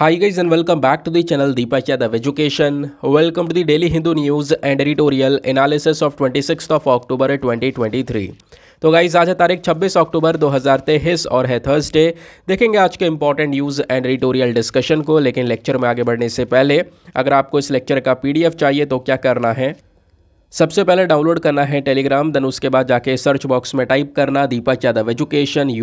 Welcome back to the channel Deepa the education welcome to the daily Hindu news and editorial analysis of twenty six of 26th twenty twenty 2023. तो guys आज है तारीख 26 अक्टूबर 2023 और है Thursday देखेंगे आज के important news and editorial discussion को लेकिन लेक्चर में आगे बढ़ने से पहले अगर आपको इस लेक्चर का एफ चाहिए तो क्या करना है सबसे पहले डाउनलोड करना है टेलीग्राम देन उसके बाद जाके सर्च बॉक्स में टाइप करना Deepa Yadav education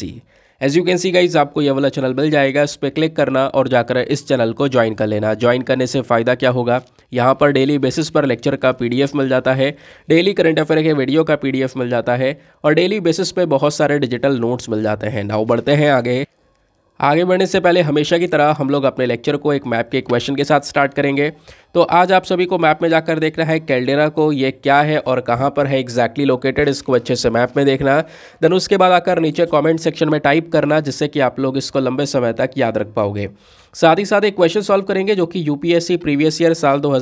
see as you can see guys आपको यह वाला चैनल मिल जाएगा इस पर क्लिक करना और जाकर इस चैनल को ज्वाइन कर लेना ज्वाइन करने से फ़ायदा क्या होगा यहाँ पर डेली बेसिस पर लेक्चर का पीडीएफ मिल जाता है डेली करंट अफेयर के वीडियो का पीडीएफ मिल जाता है और डेली बेसिस पे बहुत सारे डिजिटल नोट्स मिल जाते हैं नाउ बढ़ते हैं आगे आगे बढ़ने से पहले हमेशा की तरह हम लोग अपने लेक्चर को एक मैप के क्वेश्चन के साथ स्टार्ट करेंगे तो आज आप सभी को मैप में जाकर देखना है कैलडेरा को ये क्या है और कहाँ पर है एग्जैक्टली लोकेटेड इसको अच्छे से मैप में देखना देन उसके बाद आकर नीचे कमेंट सेक्शन में टाइप करना जिससे कि आप लोग इसको लंबे समय तक याद रख पाओगे साथ ही साथ एक क्वेश्चन सॉल्व करेंगे जो कि यू प्रीवियस ईयर साल दो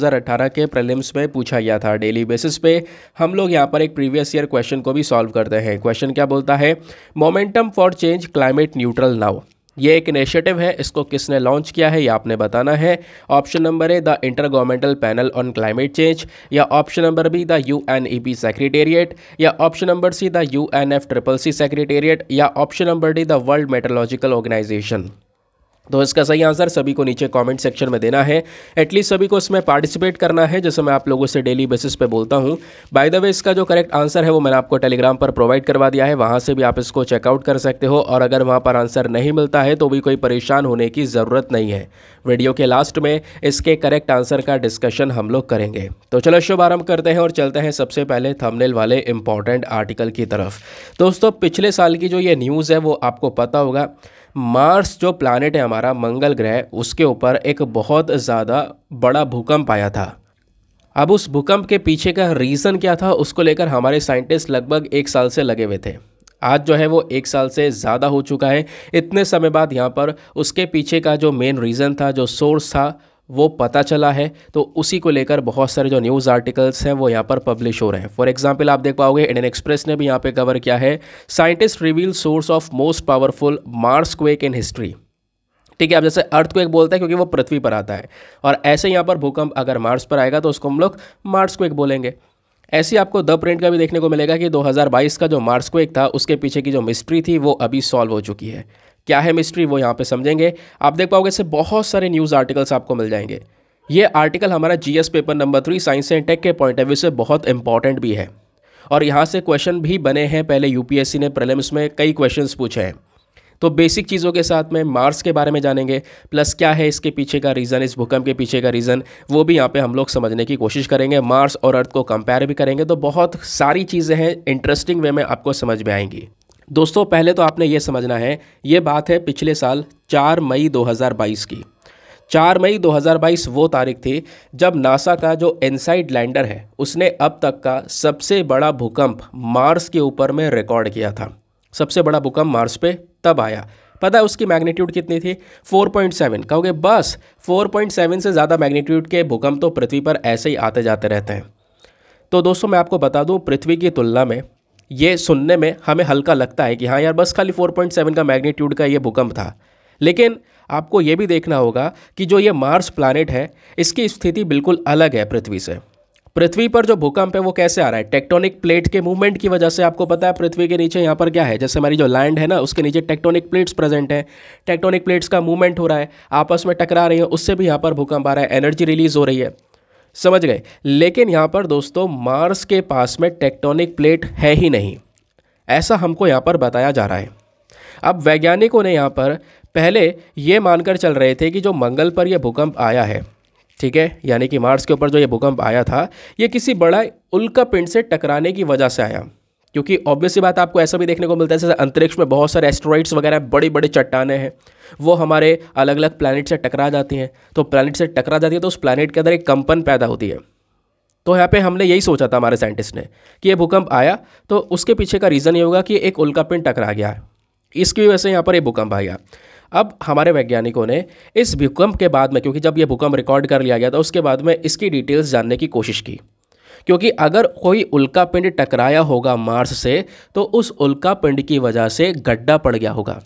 के प्रलिम्स में पूछा गया था डेली बेसिस पे हम लोग यहाँ पर एक प्रीवियस ईयर क्वेश्चन को भी सॉल्व करते हैं क्वेश्चन क्या बोलता है momentum for change climate neutral now ये एक इनिशिएटिव है इसको किसने लॉन्च किया है ये आपने बताना है option number A the inter governmental panel on climate change या option number B the U N E P secretariat या option number C the U N F triple C secretariat या option number D the world meteorological organisation तो इसका सही answer सभी को नीचे comment section में देना है एटलीस्ट सभी को इसमें पार्टिसिपेट करना है जैसे मैं आप लोगों से डेली बेसिस पे बोलता हूँ बाय द वे इसका जो करेक्ट आंसर है वो मैंने आपको टेलीग्राम पर प्रोवाइड करवा दिया है वहाँ से भी आप इसको चेकआउट कर सकते हो और अगर वहाँ पर आंसर नहीं मिलता है तो भी कोई परेशान होने की ज़रूरत नहीं है वीडियो के लास्ट में इसके करेक्ट आंसर का डिस्कशन हम लोग करेंगे तो चलो शुभ आरंभ करते हैं और चलते हैं सबसे पहले थंबनेल वाले इंपॉर्टेंट आर्टिकल की तरफ दोस्तों पिछले साल की जो ये न्यूज़ है वो आपको पता होगा मार्स जो प्लानट है हमारा मंगल ग्रह उसके ऊपर एक बहुत ज़्यादा बड़ा भूकंप आया था अब उस भूकंप के पीछे का रीज़न क्या था उसको लेकर हमारे साइंटिस्ट लगभग एक साल से लगे हुए थे आज जो है वो एक साल से ज़्यादा हो चुका है इतने समय बाद यहाँ पर उसके पीछे का जो मेन रीज़न था जो सोर्स था वो पता चला है तो उसी को लेकर बहुत सारे जो न्यूज़ आर्टिकल्स हैं वो यहाँ पर पब्लिश हो रहे हैं फॉर एग्जांपल आप देख पाओगे इंडियन एक्सप्रेस ने भी यहाँ पे कवर किया है scientist reveal source of most powerful Mars quake in history ठीक है आप जैसे अर्थ को एक बोलते हैं क्योंकि वो पृथ्वी पर आता है और ऐसे यहाँ पर भूकंप अगर मार्स पर आएगा तो उसको हम लोग मार्स को एक बोलेंगे ऐसे आपको द प्रिंट का भी देखने को मिलेगा कि 2022 का जो मार्स क्वेक था उसके पीछे की जो मिस्ट्री थी वो अभी सॉल्व हो चुकी है क्या है मिस्ट्री वो यहाँ पे समझेंगे आप देख पाओगे इससे बहुत सारे न्यूज़ आर्टिकल्स आपको मिल जाएंगे ये आर्टिकल हमारा GS paper number three science and tech के पॉइंट ऑफ व्यू से बहुत इंपॉर्टेंट भी है और यहाँ से क्वेश्चन भी बने हैं पहले यूपीएससी ने प्रलम्स में कई क्वेश्चन पूछे हैं तो बेसिक चीज़ों के साथ में मार्स के बारे में जानेंगे प्लस क्या है इसके पीछे का रीज़न इस भूकंप के पीछे का रीज़न वो भी यहाँ पे हम लोग समझने की कोशिश करेंगे मार्स और अर्थ को कंपेयर भी करेंगे तो बहुत सारी चीज़ें हैं इंटरेस्टिंग वे में आपको समझ में आएंगी दोस्तों पहले तो आपने ये समझना है ये बात है पिछले साल चार मई दो की चार मई 2022 वो तारीख थी जब नासा का जो एनसाइड लैंडर है उसने अब तक का सबसे बड़ा भूकंप मार्स के ऊपर में रिकॉर्ड किया था सबसे बड़ा भूकंप मार्स पे तब आया पता है उसकी मैग्नीट्यूड कितनी थी 4.7 कहोगे बस 4.7 से ज़्यादा मैग्नीट्यूड के भूकंप तो पृथ्वी पर ऐसे ही आते जाते रहते हैं तो दोस्तों मैं आपको बता दूं पृथ्वी की तुलना में ये सुनने में हमें हल्का लगता है कि हाँ यार बस खाली 4.7 का मैग्नीट्यूड का ये भूकंप था लेकिन आपको ये भी देखना होगा कि जो ये मार्स प्लानट है इसकी स्थिति बिल्कुल अलग है पृथ्वी से पृथ्वी पर जो भूकंप है वो कैसे आ रहा है टेक्टोनिक प्लेट के मूवमेंट की वजह से आपको पता है पृथ्वी के नीचे यहाँ पर क्या है जैसे हमारी जो लैंड है ना उसके नीचे टेक्टोनिक प्लेट्स प्रेजेंट हैं टेक्टोनिक प्लेट्स का मूवमेंट हो रहा है आपस में टकरा रही है उससे भी यहाँ पर भूकंप आ रहा है एनर्जी रिलीज हो रही है समझ गए लेकिन यहाँ पर दोस्तों मार्स के पास में टेक्टोनिक प्लेट है ही नहीं ऐसा हमको यहाँ पर बताया जा रहा है अब वैज्ञानिकों ने यहाँ पर पहले ये मानकर चल रहे थे कि जो मंगल पर यह भूकंप आया है ठीक है यानी कि मार्स के ऊपर जो ये भूकंप आया था ये किसी बड़ा उल्का पिंड से टकराने की वजह से आया क्योंकि ऑब्वियसली बात आपको ऐसा भी देखने को मिलता है जैसे अंतरिक्ष में बहुत सारे एस्ट्रॉइड्स वगैरह बड़ी बड़ी चट्टाने हैं वो हमारे अलग अलग प्लानट से टकरा जाती हैं तो प्लानट से टकरा जाती है तो उस प्लानट के अंदर एक कंपन पैदा होती है तो यहाँ पे हमने यही सोचा था हमारे साइंटिस्ट ने कि ये भूकंप आया तो उसके पीछे का रीज़न ये होगा कि एक उल्का पिंड टकरा गया इसकी वजह से यहाँ पर ये भूकंप आ गया अब हमारे वैज्ञानिकों ने इस भूकंप के बाद में क्योंकि जब ये भूकंप रिकॉर्ड कर लिया गया था उसके बाद में इसकी डिटेल्स जानने की कोशिश की क्योंकि अगर कोई उल्का पिंड टकराया होगा मार्स से तो उस उल्का पिंड की वजह से गड्ढा पड़ गया होगा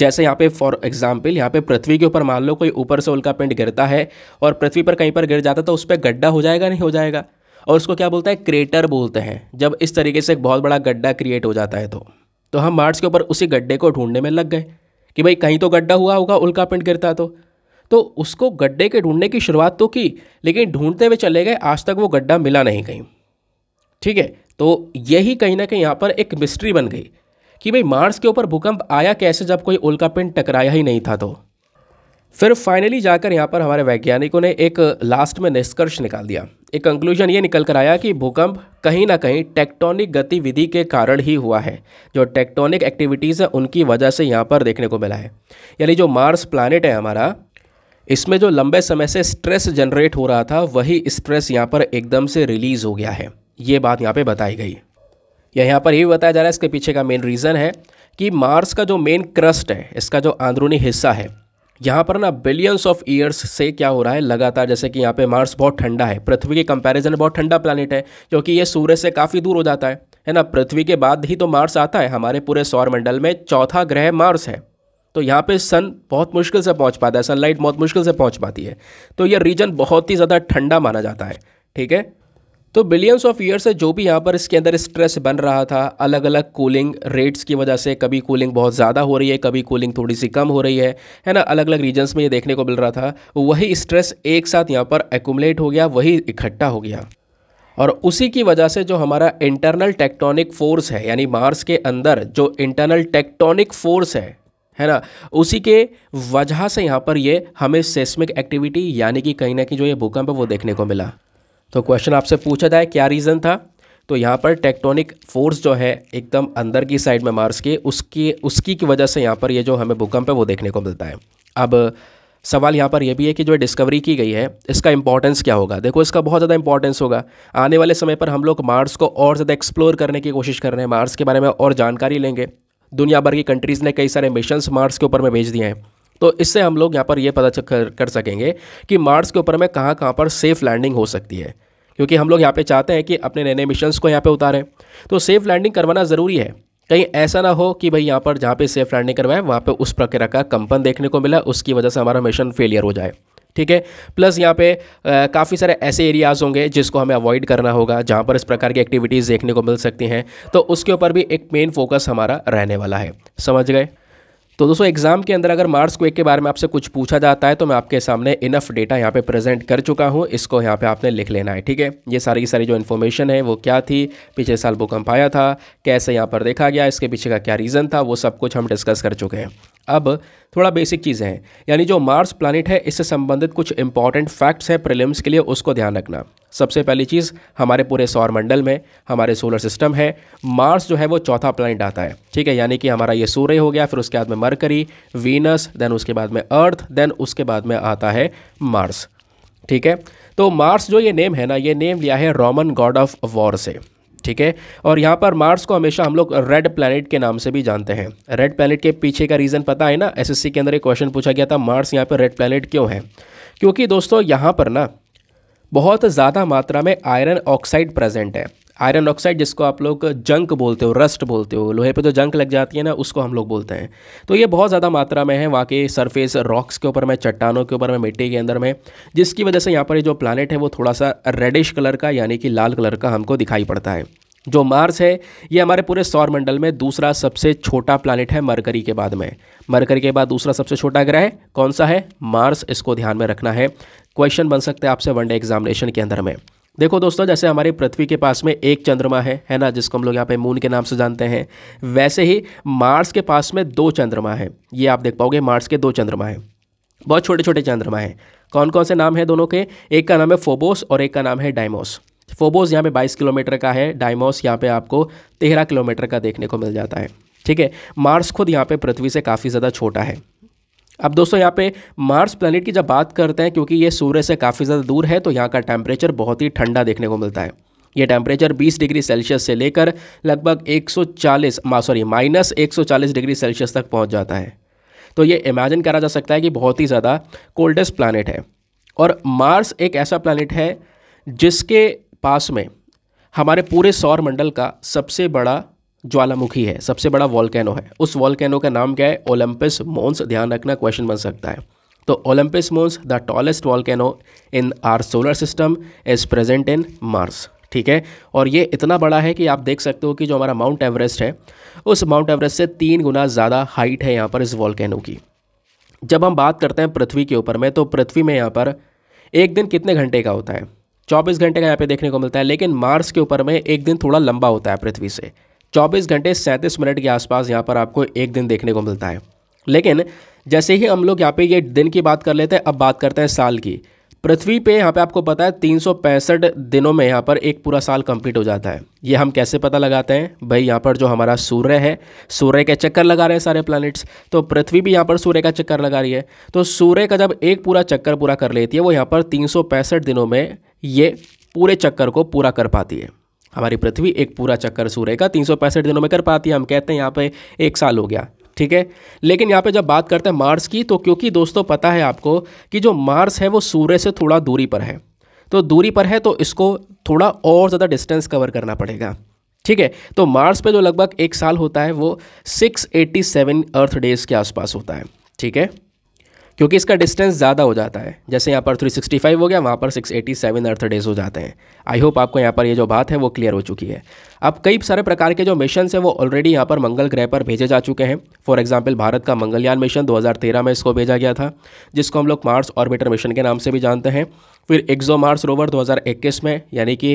जैसे यहाँ पे फॉर एग्जाम्पल यहाँ पे पृथ्वी के ऊपर मान लो कोई ऊपर से उल्का पिंड गिरता है और पृथ्वी पर कहीं पर गिर जाता तो उस पर गड्ढा हो जाएगा नहीं हो जाएगा और उसको क्या बोलते हैं क्रेटर बोलते हैं जब इस तरीके से एक बहुत बड़ा गड्ढा क्रिएट हो जाता है तो तो हम मार्स के ऊपर उसी गड्ढे को ढूंढने में लग गए कि भाई कहीं तो गड्ढा हुआ होगा उल्का पिंड गिरता तो तो उसको गड्ढे के ढूंढने की शुरुआत तो की लेकिन ढूंढते हुए चले गए आज तक वो गड्ढा मिला नहीं कहीं ठीक है तो यही कहीं ना कहीं यहाँ पर एक मिस्ट्री बन गई कि भाई मार्स के ऊपर भूकंप आया कैसे जब कोई उल्का पिंड टकराया ही नहीं था तो फिर फाइनली जाकर यहाँ पर हमारे वैज्ञानिकों ने एक लास्ट में निष्कर्ष निकाल दिया एक कंक्लूजन ये निकल कर आया कि भूकंप कहीं ना कहीं टेक्टोनिक गतिविधि के कारण ही हुआ है जो टेक्टोनिक एक्टिविटीज़ हैं उनकी वजह से यहाँ पर देखने को मिला है यानी जो मार्स प्लानट है हमारा इसमें जो लंबे समय से स्ट्रेस जनरेट हो रहा था वही स्ट्रेस यहाँ पर एकदम से रिलीज़ हो गया है ये बात यहाँ पर बताई गई या यहाँ पर ये भी बताया जा रहा है इसके पीछे का मेन रीज़न है कि मार्स का जो मेन क्रस्ट है इसका जो अंदरूनी हिस्सा है यहाँ पर ना बिलियंस ऑफ ईयर्स से क्या हो रहा है लगातार जैसे कि यहाँ पे मार्स बहुत ठंडा है पृथ्वी के कंपैरिजन बहुत ठंडा प्लानट है क्योंकि ये सूर्य से काफ़ी दूर हो जाता है है ना पृथ्वी के बाद ही तो मार्स आता है हमारे पूरे सौरमंडल में चौथा ग्रह मार्स है तो यहाँ पे सन बहुत मुश्किल से पहुँच पाता है सनलाइट बहुत मुश्किल से पहुँच पाती है तो यह रीजन बहुत ही ज़्यादा ठंडा माना जाता है ठीक है तो बिलियंस ऑफ ईयर से जो भी यहाँ पर इसके अंदर स्ट्रेस बन रहा था अलग अलग कूलिंग रेट्स की वजह से कभी कूलिंग बहुत ज़्यादा हो रही है कभी कूलिंग थोड़ी सी कम हो रही है है ना अलग अलग रीजन्स में ये देखने को मिल रहा था वही स्ट्रेस एक साथ यहाँ पर एकुमलेट हो गया वही इकट्ठा हो गया और उसी की वजह से जो हमारा इंटरनल टेक्टोनिक फोर्स है यानी मार्स के अंदर जो इंटरनल टेक्टोनिक फोर्स है है ना उसी के वजह से यहाँ पर ये हमें सेस्मिक एक्टिविटी यानी कि कहीं ना कहीं जो ये भूकंप है वो देखने को मिला तो क्वेश्चन आपसे पूछा जाए क्या रीज़न था तो यहाँ पर टेक्टोनिक फोर्स जो है एकदम अंदर की साइड में मार्स के उसकी उसकी की वजह से यहाँ पर ये यह जो हमें भूकंप है वो देखने को मिलता है अब सवाल यहाँ पर यह भी है कि जो डिस्कवरी की गई है इसका इंपॉर्टेंस क्या होगा देखो इसका बहुत ज़्यादा इंपॉर्टेंस होगा आने वाले समय पर हम लोग मार्स को और ज़्यादा एक्सप्लोर करने की कोशिश कर रहे हैं मार्स के बारे में और जानकारी लेंगे दुनिया भर की कंट्रीज़ ने कई सारे मिशन मार्स के ऊपर में भेज दिए हैं तो इससे हम लोग यहाँ पर ये पता कर, कर सकेंगे कि मार्स के ऊपर में कहाँ कहाँ पर सेफ़ लैंडिंग हो सकती है क्योंकि हम लोग यहाँ पे चाहते हैं कि अपने नए नए मिशन को यहाँ पे उतारें तो सेफ़ लैंडिंग करवाना ज़रूरी है कहीं ऐसा ना हो कि भाई यहाँ पर जहाँ पे सेफ लैंडिंग करवाएं वहाँ पे उस प्रक्रिया का कंपन देखने को मिला उसकी वजह से हमारा मिशन फेलियर हो जाए ठीक है प्लस यहाँ पे काफ़ी सारे ऐसे एरियाज़ होंगे जिसको हमें अवॉइड करना होगा जहाँ पर इस प्रकार की एक्टिविटीज़ देखने को मिल सकती हैं तो उसके ऊपर भी एक मेन फोकस हमारा रहने वाला है समझ गए तो दोस्तों एग्जाम के अंदर अगर मार्स क्वेक के बारे में आपसे कुछ पूछा जाता है तो मैं आपके सामने इनफ डेटा यहाँ पे प्रेजेंट कर चुका हूँ इसको यहाँ पे आपने लिख लेना है ठीक है ये सारी की सारी जो इन्फॉर्मेशन है वो क्या थी पिछले साल भूकंप आया था कैसे यहाँ पर देखा गया इसके पीछे का क्या रीज़न था वो सब कुछ हम डिस्कस कर चुके हैं अब थोड़ा बेसिक चीज़ें हैं यानी जो मार्स प्लानिट है इससे संबंधित कुछ इंपॉर्टेंट फैक्ट्स हैं प्रिलिम्स के लिए उसको ध्यान रखना सबसे पहली चीज़ हमारे पूरे सौरमंडल में हमारे सोलर सिस्टम है मार्स जो है वो चौथा प्लानिट आता है ठीक है यानी कि हमारा ये सूर्य हो गया फिर उसके बाद में मरकरी वीनस देन उसके बाद में अर्थ देन उसके बाद में आता है मार्स ठीक है तो मार्स जो ये नेम है ना ये नेम लिया है रोमन गॉड ऑफ वॉर से ठीक है और यहाँ पर मार्स को हमेशा हम लोग रेड प्लानट के नाम से भी जानते हैं रेड प्लानट के पीछे का रीज़न पता है ना एसएससी के अंदर एक क्वेश्चन पूछा गया था मार्स यहाँ पर रेड प्लानट क्यों है क्योंकि दोस्तों यहाँ पर ना बहुत ज़्यादा मात्रा में आयरन ऑक्साइड प्रेजेंट है आयरन ऑक्साइड जिसको आप लोग जंक बोलते हो रस्ट बोलते हो लोहे पे जो तो जंक लग जाती है ना उसको हम लोग बोलते हैं तो ये बहुत ज़्यादा मात्रा में है वहाँ के सरफेस रॉक्स के ऊपर में चट्टानों के ऊपर में मिट्टी के अंदर में जिसकी वजह से यहाँ पर जो प्लानट है वो थोड़ा सा रेडिश कलर का यानी कि लाल कलर का हमको दिखाई पड़ता है जो मार्स है ये हमारे पूरे सौर मंडल में दूसरा सबसे छोटा प्लानट है मरकरी के बाद में मरकरी के बाद दूसरा सबसे छोटा ग्रह कौन सा है मार्स इसको ध्यान में रखना है क्वेश्चन बन सकते हैं आपसे वनडे एग्जामिनेशन के अंदर में देखो दोस्तों जैसे हमारी पृथ्वी के पास में एक चंद्रमा है है ना जिसको हम लोग यहाँ पे मून के नाम से जानते हैं वैसे ही मार्स के पास में दो चंद्रमा है ये आप देख पाओगे मार्स के दो चंद्रमा है बहुत छोटे छोटे चंद्रमा हैं कौन कौन से नाम है दोनों के एक का नाम है फोबोस और एक का नाम है डायमोस फोबोस यहाँ पे 22 किलोमीटर का है डायमोस यहाँ पे आपको 13 किलोमीटर का देखने को मिल जाता है ठीक है मार्स खुद यहाँ पे पृथ्वी से काफ़ी ज़्यादा छोटा है अब दोस्तों यहाँ पे मार्स प्लानट की जब बात करते हैं क्योंकि ये सूर्य से काफ़ी ज़्यादा दूर है तो यहाँ का टेम्परेचर बहुत ही ठंडा देखने को मिलता है ये टेम्परेचर 20 डिग्री सेल्सियस से लेकर लगभग 140 मा सॉरी माइनस एक डिग्री सेल्सियस तक पहुँच जाता है तो ये इमेजिन करा जा सकता है कि बहुत ही ज़्यादा कोल्डेस्ट प्लानट है और मार्स एक ऐसा प्लानट है जिसके पास में हमारे पूरे सौर मंडल का सबसे बड़ा ज्वालामुखी है सबसे बड़ा वॉलकैनो है उस वॉलकैनो का नाम क्या है ओलंपस मोन्स ध्यान रखना क्वेश्चन बन सकता है तो Olympus Mons the tallest volcano in our solar system is present in Mars ठीक है और ये इतना बड़ा है कि आप देख सकते हो कि जो हमारा माउंट एवरेस्ट है उस माउंट एवरेस्ट से तीन गुना ज़्यादा हाइट है यहाँ पर इस वॉलकैनो की जब हम बात करते हैं पृथ्वी के ऊपर में तो पृथ्वी में यहाँ पर एक दिन कितने घंटे का होता है चौबीस घंटे का यहाँ पे देखने को मिलता है लेकिन मार्स के ऊपर में एक दिन थोड़ा लंबा होता है पृथ्वी से 24 घंटे 37 मिनट के आसपास यहाँ पर आपको एक दिन देखने को मिलता है लेकिन जैसे ही हम लोग यहाँ पे ये दिन की बात कर लेते हैं अब बात करते हैं साल की पृथ्वी पे यहाँ पे आपको पता है तीन दिनों में यहाँ पर एक पूरा साल कंप्लीट हो जाता है ये हम कैसे पता लगाते हैं भाई यहाँ पर जो हमारा सूर्य है सूर्य के चक्कर लगा रहे हैं सारे प्लैनेट्स तो पृथ्वी भी यहाँ पर सूर्य का चक्कर लगा रही है तो सूर्य का जब एक पूरा चक्कर पूरा कर लेती है वो यहाँ पर तीन दिनों में ये पूरे चक्कर को पूरा कर पाती है हमारी पृथ्वी एक पूरा चक्कर सूर्य का तीन दिनों में कर पाती है हम कहते हैं यहाँ पे एक साल हो गया ठीक है लेकिन यहाँ पे जब बात करते हैं मार्स की तो क्योंकि दोस्तों पता है आपको कि जो मार्स है वो सूर्य से थोड़ा दूरी पर है तो दूरी पर है तो इसको थोड़ा और ज़्यादा डिस्टेंस कवर करना पड़ेगा ठीक है तो मार्स पे जो लगभग एक साल होता है वो 687 अर्थ डेज़ के आसपास होता है ठीक है क्योंकि इसका डिस्टेंस ज़्यादा हो जाता है जैसे यहाँ पर 365 हो गया वहाँ पर 687 अर्थ डेज हो जाते हैं आई होप आपको यहाँ पर ये यह जो बात है वो क्लियर हो चुकी है अब कई सारे प्रकार के जो मिशन हैं वो ऑलरेडी यहाँ पर मंगल ग्रह पर भेजे जा चुके हैं फॉर एग्जाम्पल भारत का मंगलयान मिशन 2013 में इसको भेजा गया था जिसको हम लोग मार्स ऑर्बिटर मिशन के नाम से भी जानते हैं फिर एक्जो मार्स रोवर दो में यानी कि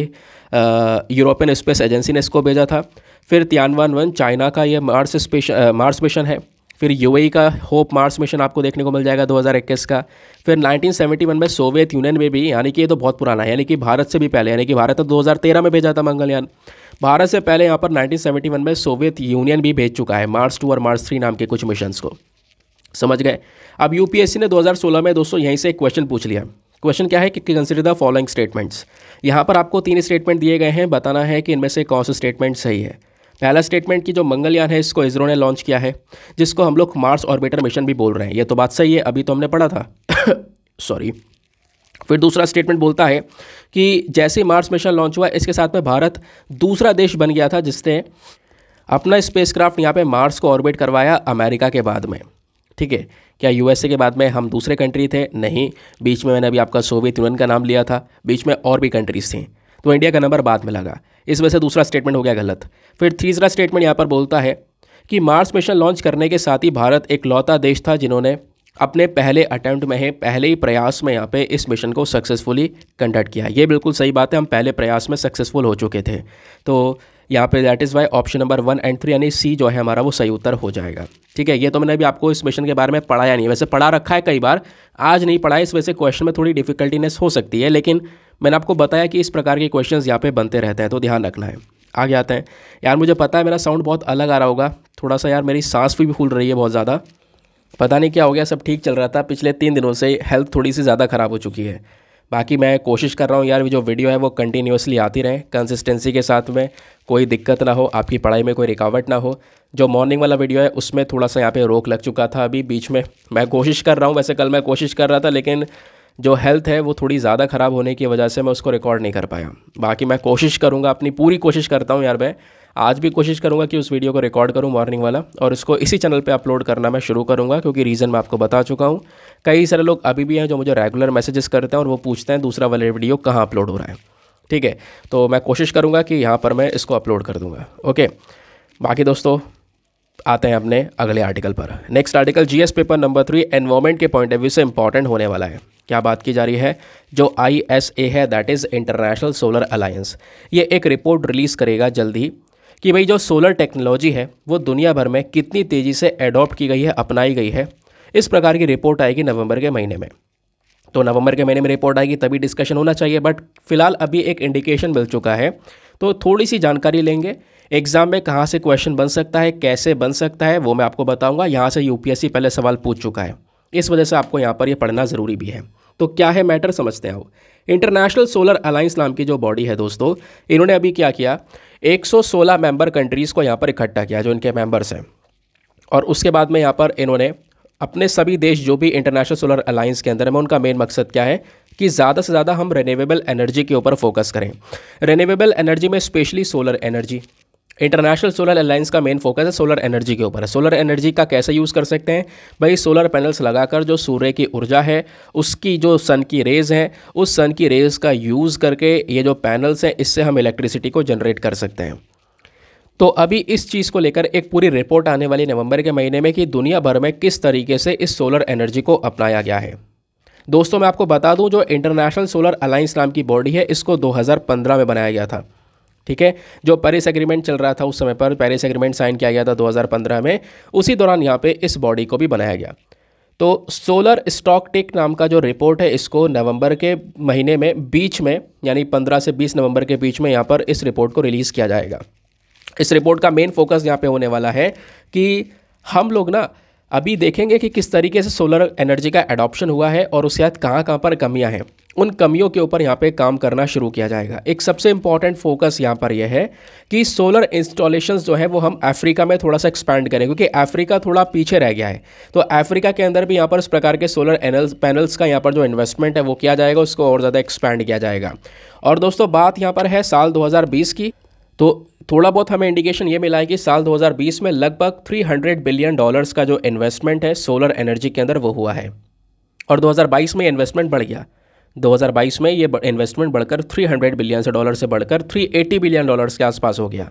यूरोपियन स्पेस एजेंसी ने इसको भेजा था फिर तियानवान वन चाइना का ये मार्स स्पेश मार्स मिशन है फिर यू e का होप मार्स मिशन आपको देखने को मिल जाएगा 2021 का फिर 1971 में सोवियत यूनियन में भी यानी कि ये तो बहुत पुराना है यानी कि भारत से भी पहले यानी कि भारत ने दो में भेजा था मंगलयान भारत से पहले यहाँ पर 1971 में सोवियत यूनियन भी भेज चुका है मार्स टू और मार्स थ्री नाम के कुछ मिशन को समझ गए अब यू ने 2016 में दोस्तों यहीं से एक क्वेश्चन पूछ लिया क्वेश्चन क्या है कि कंसिडर द फॉलोइंग स्टेटमेंट्स यहाँ पर आपको तीन स्टेटमेंट दिए गए हैं बताना है कि इनमें से कौन सा स्टेटमेंट सही है पहला स्टेटमेंट कि जो मंगलयान है इसको इसरो ने लॉन्च किया है जिसको हम लोग मार्स ऑर्बिटर मिशन भी बोल रहे हैं ये तो बात सही है अभी तो हमने पढ़ा था सॉरी फिर दूसरा स्टेटमेंट बोलता है कि जैसे मार्स मिशन लॉन्च हुआ इसके साथ में भारत दूसरा देश बन गया था जिसने अपना स्पेसक्राफ्ट यहाँ पर मार्स को ऑर्बिट करवाया अमेरिका के बाद में ठीक है क्या यूएसए के बाद में हम दूसरे कंट्री थे नहीं बीच में मैंने अभी आपका सोवियत यूनियन का नाम लिया था बीच में और भी कंट्रीज थी तो इंडिया का नंबर बाद में लगा इस वजह से दूसरा स्टेटमेंट हो गया गलत फिर तीसरा स्टेटमेंट यहाँ पर बोलता है कि मार्स मिशन लॉन्च करने के साथ ही भारत एक लौता देश था जिन्होंने अपने पहले अटैम्प्ट में है पहले ही प्रयास में यहाँ पे इस मिशन को सक्सेसफुली कंडक्ट किया ये बिल्कुल सही बात है हम पहले प्रयास में सक्सेसफुल हो चुके थे तो यहाँ पे that is why option number one and three यानी सी जो है हमारा वो सही उत्तर हो जाएगा ठीक है ये तो मैंने अभी आपको इस मिशन के बारे में पढ़ाया नहीं वैसे पढ़ा रखा है कई बार आज नहीं पढ़ा है इस वजह से क्वेश्चन में थोड़ी डिफिकल्टीनेस हो सकती है लेकिन मैंने आपको बताया कि इस प्रकार के क्वेश्चन यहाँ पर बनते रहते हैं तो ध्यान रखना है आगे आते हैं यार मुझे पता है मेरा साउंड बहुत अलग आ रहा होगा थोड़ा सा यार मेरी सांस भी फूल रही है बहुत ज़्यादा पता नहीं क्या हो गया सब ठीक चल रहा था पिछले तीन दिनों से हेल्थ थोड़ी सी ज़्यादा ख़राब हो चुकी है बाकी मैं कोशिश कर रहा हूँ यार जो वीडियो है वो कंटिन्यूसली आती रहे कंसिस्टेंसी के साथ में कोई दिक्कत ना हो आपकी पढ़ाई में कोई रिकावट ना हो जो मॉर्निंग वाला वीडियो है उसमें थोड़ा सा यहाँ पे रोक लग चुका था अभी बीच में मैं कोशिश कर रहा हूँ वैसे कल मैं कोशिश कर रहा था लेकिन जो हेल्थ है वो थोड़ी ज़्यादा ख़राब होने की वजह से मैं उसको रिकॉर्ड नहीं कर पाया बाकी मैं कोशिश करूँगा अपनी पूरी कोशिश करता हूँ यार मैं आज भी कोशिश करूँगा कि उस वीडियो को रिकॉर्ड करूँ मॉर्निंग वाला और इसको इसी चैनल पर अपलोड करना मैं शुरू करूँगा क्योंकि रीज़न मैं आपको बता चुका हूँ कई सारे लोग अभी भी हैं जो मुझे रेगुलर मैसेजेस करते हैं और वो पूछते हैं दूसरा वाला वीडियो कहाँ अपलोड हो रहा है ठीक है तो मैं कोशिश करूँगा कि यहाँ पर मैं इसको अपलोड कर दूँगा ओके बाकी दोस्तों आते हैं अपने अगले आर्टिकल पर next article GS paper number three environment के पॉइंट ऑफ व्यू से इंपॉर्टेंट होने वाला है क्या बात की जा रही है जो आई है that is International Solar Alliance ये एक रिपोर्ट रिलीज़ करेगा जल्द ही कि भाई जो सोलर टेक्नोलॉजी है वो दुनिया भर में कितनी तेज़ी से एडॉप्ट की गई है अपनाई गई है इस प्रकार की रिपोर्ट आएगी नवंबर के महीने में तो नवंबर के महीने में रिपोर्ट आएगी तभी डिस्कशन होना चाहिए बट फिलहाल अभी एक इंडिकेशन मिल चुका है तो थोड़ी सी जानकारी लेंगे एग्ज़ाम में कहाँ से क्वेश्चन बन सकता है कैसे बन सकता है वो मैं आपको बताऊँगा यहाँ से यू पहले सवाल पूछ चुका है इस वजह से आपको यहाँ पर ये यह पढ़ना ज़रूरी भी है तो क्या है मैटर समझते हैं वो इंटरनेशनल सोलर अलाइंस नाम की जो बॉडी है दोस्तों इन्होंने अभी क्या किया 116 मेंबर कंट्रीज़ को यहाँ पर इकट्ठा किया जो इनके मेंबर्स हैं और उसके बाद में यहाँ पर इन्होंने अपने सभी देश जो भी इंटरनेशनल सोलर अलाइंस के अंदर में उनका मेन मकसद क्या है कि ज़्यादा से ज़्यादा हम रेनेबल एनर्जी के ऊपर फोकस करें रेनेबल एनर्जी में specially solar energy International Solar Alliance का मेन फोकस है सोलर एनर्जी के ऊपर है सोलर एनर्जी का कैसे यूज़ कर सकते हैं भाई सोलर पैनल्स लगाकर जो सूर्य की ऊर्जा है उसकी जो सन की रेज़ हैं उस सन की रेज़ का यूज़ करके ये जो पैनल्स हैं इससे हम इलेक्ट्रिसिटी को जनरेट कर सकते हैं तो अभी इस चीज़ को लेकर एक पूरी रिपोर्ट आने वाली नवंबर के महीने में कि दुनिया भर में किस तरीके से इस सोलर एनर्जी को अपनाया गया है दोस्तों मैं आपको बता दूं जो इंटरनेशनल सोलर अलाइंस नाम की बॉडी है इसको 2015 में बनाया गया था ठीक है जो पेरिस एग्रीमेंट चल रहा था उस समय पर पेरिस एग्रीमेंट साइन किया गया था 2015 में उसी दौरान यहाँ पे इस बॉडी को भी बनाया गया तो सोलर स्टॉक टेक नाम का जो रिपोर्ट है इसको नवंबर के महीने में बीच में यानी 15 से 20 नवंबर के बीच में यहाँ पर इस रिपोर्ट को रिलीज़ किया जाएगा इस रिपोर्ट का मेन फोकस यहाँ पे होने वाला है कि हम लोग ना अभी देखेंगे कि किस तरीके से सोलर एनर्जी का एडॉप्शन हुआ है और उसके बाद कहाँ कहाँ पर कमियाँ हैं उन कमियों के ऊपर यहाँ पे काम करना शुरू किया जाएगा एक सबसे इंपॉर्टेंट फोकस यहाँ पर यह है कि सोलर इंस्टॉलेशंस जो है वो हम अफ्रीका में थोड़ा सा एक्सपैंड करें क्योंकि अफ्रीका थोड़ा पीछे रह गया है तो अफ्रीका के अंदर भी यहाँ पर इस प्रकार के सोलर एनल्स पैनल्स का यहाँ पर जो इन्वेस्टमेंट है वो किया जाएगा उसको और ज़्यादा एक्सपैंड किया जाएगा और दोस्तों बात यहाँ पर है साल दो की तो थोड़ा बहुत हमें इंडिकेशन ये मिला है कि साल 2020 में लगभग 300 बिलियन डॉलर्स का जो इन्वेस्टमेंट है सोलर एनर्जी के अंदर वो हुआ है और 2022 में इन्वेस्टमेंट बढ़ गया 2022 में ये इन्वेस्टमेंट बढ़कर 300 बिलियन से डॉलर से बढ़कर 380 बिलियन डॉलर्स के आसपास हो गया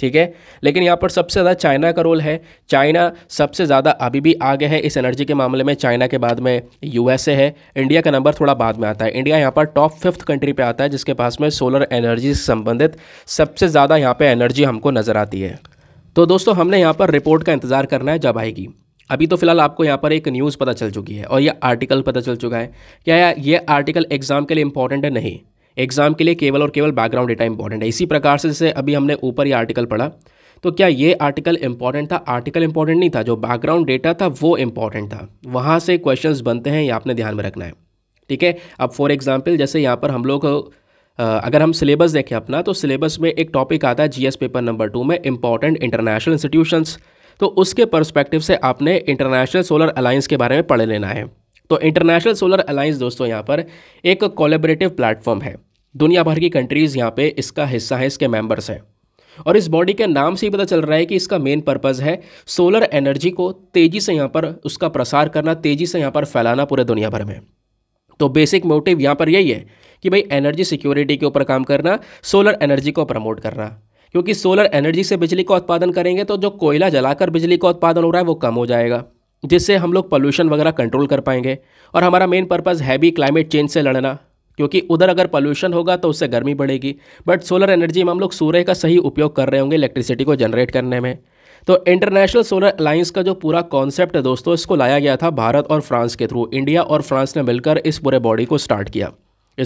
ठीक है लेकिन यहाँ पर सबसे ज़्यादा चाइना का रोल है चाइना सबसे ज़्यादा अभी भी आगे है इस एनर्जी के मामले में चाइना के बाद में यूएसए है इंडिया का नंबर थोड़ा बाद में आता है इंडिया यहाँ पर टॉप फिफ्थ कंट्री पे आता है जिसके पास में सोलर एनर्जी से संबंधित सबसे ज़्यादा यहाँ पर एनर्जी हमको नज़र आती है तो दोस्तों हमने यहाँ पर रिपोर्ट का इंतज़ार करना है जब आएगी अभी तो फिलहाल आपको यहाँ पर एक न्यूज़ पता चल चुकी है और यह आर्टिकल पता चल चुका है क्या ये आर्टिकल एग्ज़ाम के लिए इंपॉर्टेंट है नहीं एग्ज़ाम के लिए केवल और केवल बैकग्राउंड डेटा इंपॉर्टेंट है इसी प्रकार से जैसे अभी हमने ऊपर ये आर्टिकल पढ़ा तो क्या ये आर्टिकल इंपॉर्टेंट था आर्टिकल इंपॉर्टेंट नहीं था जो बैकग्राउंड डेटा था वो इंपॉर्टेंट था वहाँ से क्वेश्चन बनते हैं ये आपने ध्यान में रखना है ठीक है अब फॉर एग्जाम्पल जैसे यहाँ पर हम लोग अगर हम सिलेबस देखें अपना तो सिलेबस में एक टॉपिक आता है जीएस पेपर नंबर टू में इंपॉर्टेंट इंटरनेशनल इंस्टीट्यूशंस तो उसके परस्पेक्टिव से आपने इंटरनेशनल सोलर अलायंस के बारे में पढ़ लेना है तो इंटरनेशनल सोलर अलायंस दोस्तों यहाँ पर एक कोलेबरेटिव प्लेटफॉर्म है दुनिया भर की कंट्रीज़ यहाँ पे इसका हिस्सा है इसके मेंबर्स हैं और इस बॉडी के नाम से ही पता चल रहा है कि इसका मेन पर्पज़ है सोलर एनर्जी को तेज़ी से यहाँ पर उसका प्रसार करना तेज़ी से यहाँ पर फैलाना पूरे दुनिया भर में तो बेसिक मोटिव यहाँ पर यही है कि भाई एनर्जी सिक्योरिटी के ऊपर काम करना सोलर एनर्जी को प्रमोट करना क्योंकि सोलर एनर्जी से बिजली का उत्पादन करेंगे तो जो कोयला जलाकर बिजली का उत्पादन हो रहा है वो कम हो जाएगा जिससे हम लोग पोल्यूशन वगैरह कंट्रोल कर पाएंगे और हमारा मेन पर्पज़ है भी क्लाइमेट चेंज से लड़ना क्योंकि उधर अगर पोल्यूशन होगा तो उससे गर्मी बढ़ेगी बट सोलर एनर्जी में हम लोग सूर्य का सही उपयोग कर रहे होंगे इलेक्ट्रिसिटी को जनरेट करने में तो इंटरनेशनल सोलर अलायंस का जो पूरा कॉन्सेप्ट है दोस्तों इसको लाया गया था भारत और फ्रांस के थ्रू इंडिया और फ्रांस ने मिलकर इस पूरे बॉडी को स्टार्ट किया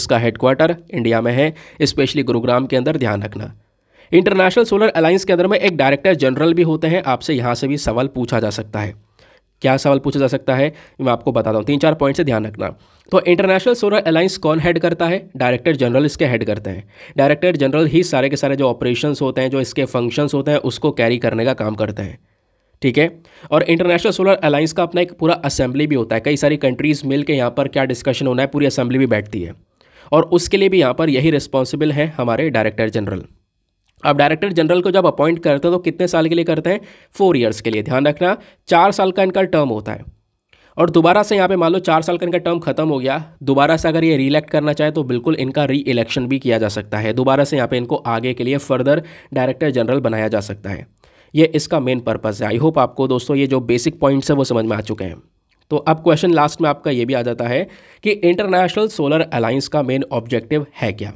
इसका हेडक्वार्टर इंडिया में है स्पेशली गुरुग्राम के अंदर ध्यान रखना इंटरनेशनल सोलर अलायंस के अंदर में एक डायरेक्टर जनरल भी होते हैं आपसे यहाँ से भी सवाल पूछा जा सकता है क्या सवाल पूछा जा सकता है मैं आपको बताता हूँ तीन चार पॉइंट से ध्यान रखना तो इंटरनेशनल सोलर अलायंस कौन हेड करता है डायरेक्टर जनरल इसके हेड करते हैं डायरेक्टर जनरल ही सारे के सारे जो ऑपरेशंस होते हैं जो इसके फंक्शंस होते हैं उसको कैरी करने का काम करते हैं ठीक है और इंटरनेशनल सोलर अलायंस का अपना एक पूरा असेंबली भी होता है कई सारी कंट्रीज़ मिल के यहाँ पर क्या डिस्कशन होना है पूरी असेंबली भी बैठती है और उसके लिए भी यहाँ पर यही रिस्पॉन्सिबल हैं हमारे डायरेक्टर जनरल अब डायरेक्टर जनरल को जब अपॉइंट करते हैं तो कितने साल के लिए करते हैं फोर ईयर्स के लिए ध्यान रखना चार साल का इनका टर्म होता है और दोबारा से यहाँ पे मान लो चार साल का इनका टर्म खत्म हो गया दोबारा से अगर ये रीइलेक्ट करना चाहे तो बिल्कुल इनका री इलेक्शन भी किया जा सकता है दोबारा से यहाँ पे इनको आगे के लिए फर्दर डायरेक्टर जनरल बनाया जा सकता है ये इसका मेन पर्पज़ है आई होप आपको दोस्तों ये जो बेसिक पॉइंट्स है वो समझ में आ चुके हैं तो अब क्वेश्चन लास्ट में आपका ये भी आ जाता है कि इंटरनेशनल सोलर अलाइंस का मेन ऑब्जेक्टिव है क्या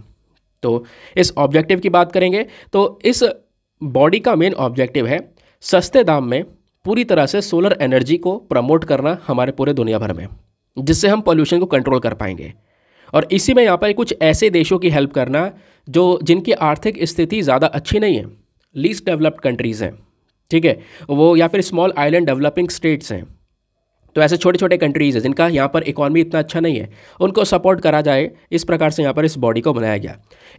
तो इस ऑब्जेक्टिव की बात करेंगे तो इस बॉडी का मेन ऑब्जेक्टिव है सस्ते दाम में पूरी तरह से सोलर एनर्जी को प्रमोट करना हमारे पूरे दुनिया भर में जिससे हम पोल्यूशन को कंट्रोल कर पाएंगे और इसी में यहाँ पर कुछ ऐसे देशों की हेल्प करना जो जिनकी आर्थिक स्थिति ज़्यादा अच्छी नहीं है लीस्ट डेवलप्ड कंट्रीज़ हैं ठीक है वो या फिर स्मॉल आइलैंड डेवलपिंग स्टेट्स हैं तो ऐसे छोटे छोटे कंट्रीज़ हैं जिनका यहाँ पर इकॉनमी इतना अच्छा नहीं है उनको सपोर्ट करा जाए इस प्रकार से यहाँ पर इस बॉडी को बनाया गया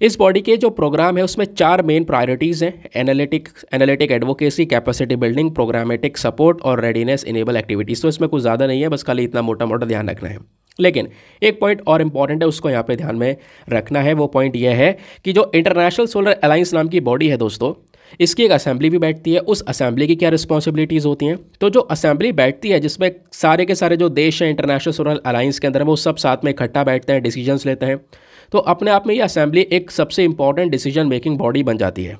इस बॉडी के जो प्रोग्राम है उसमें चार मेन प्रायोरिटीज़ हैं analytic analytic advocacy capacity building programmatic support और रेडीनेस इनेबल एक्टिविटीज़ तो इसमें कुछ ज़्यादा नहीं है बस खाली इतना मोटा मोटा ध्यान रखना है लेकिन एक पॉइंट और इम्पॉर्टेंट है उसको यहाँ पर ध्यान में रखना है वो पॉइंट यह है कि जो इंटरनेशनल सोलर अलाइंस नाम की बॉडी है दोस्तों इसकी एक असेंबली भी बैठती है उस असेंबली की क्या रिस्पॉन्सिबिलिटीज़ होती हैं तो जो असेंबली बैठती है जिसमें सारे के सारे जो देश हैं इंटरनेशनल सोशल अलाइंस के अंदर वो सब साथ में इकट्ठा बैठते हैं डिसीजंस लेते हैं तो अपने आप में ये असेंबली एक सबसे इंपॉर्टेंट डिसीजन मेकिंग बॉडी बन जाती है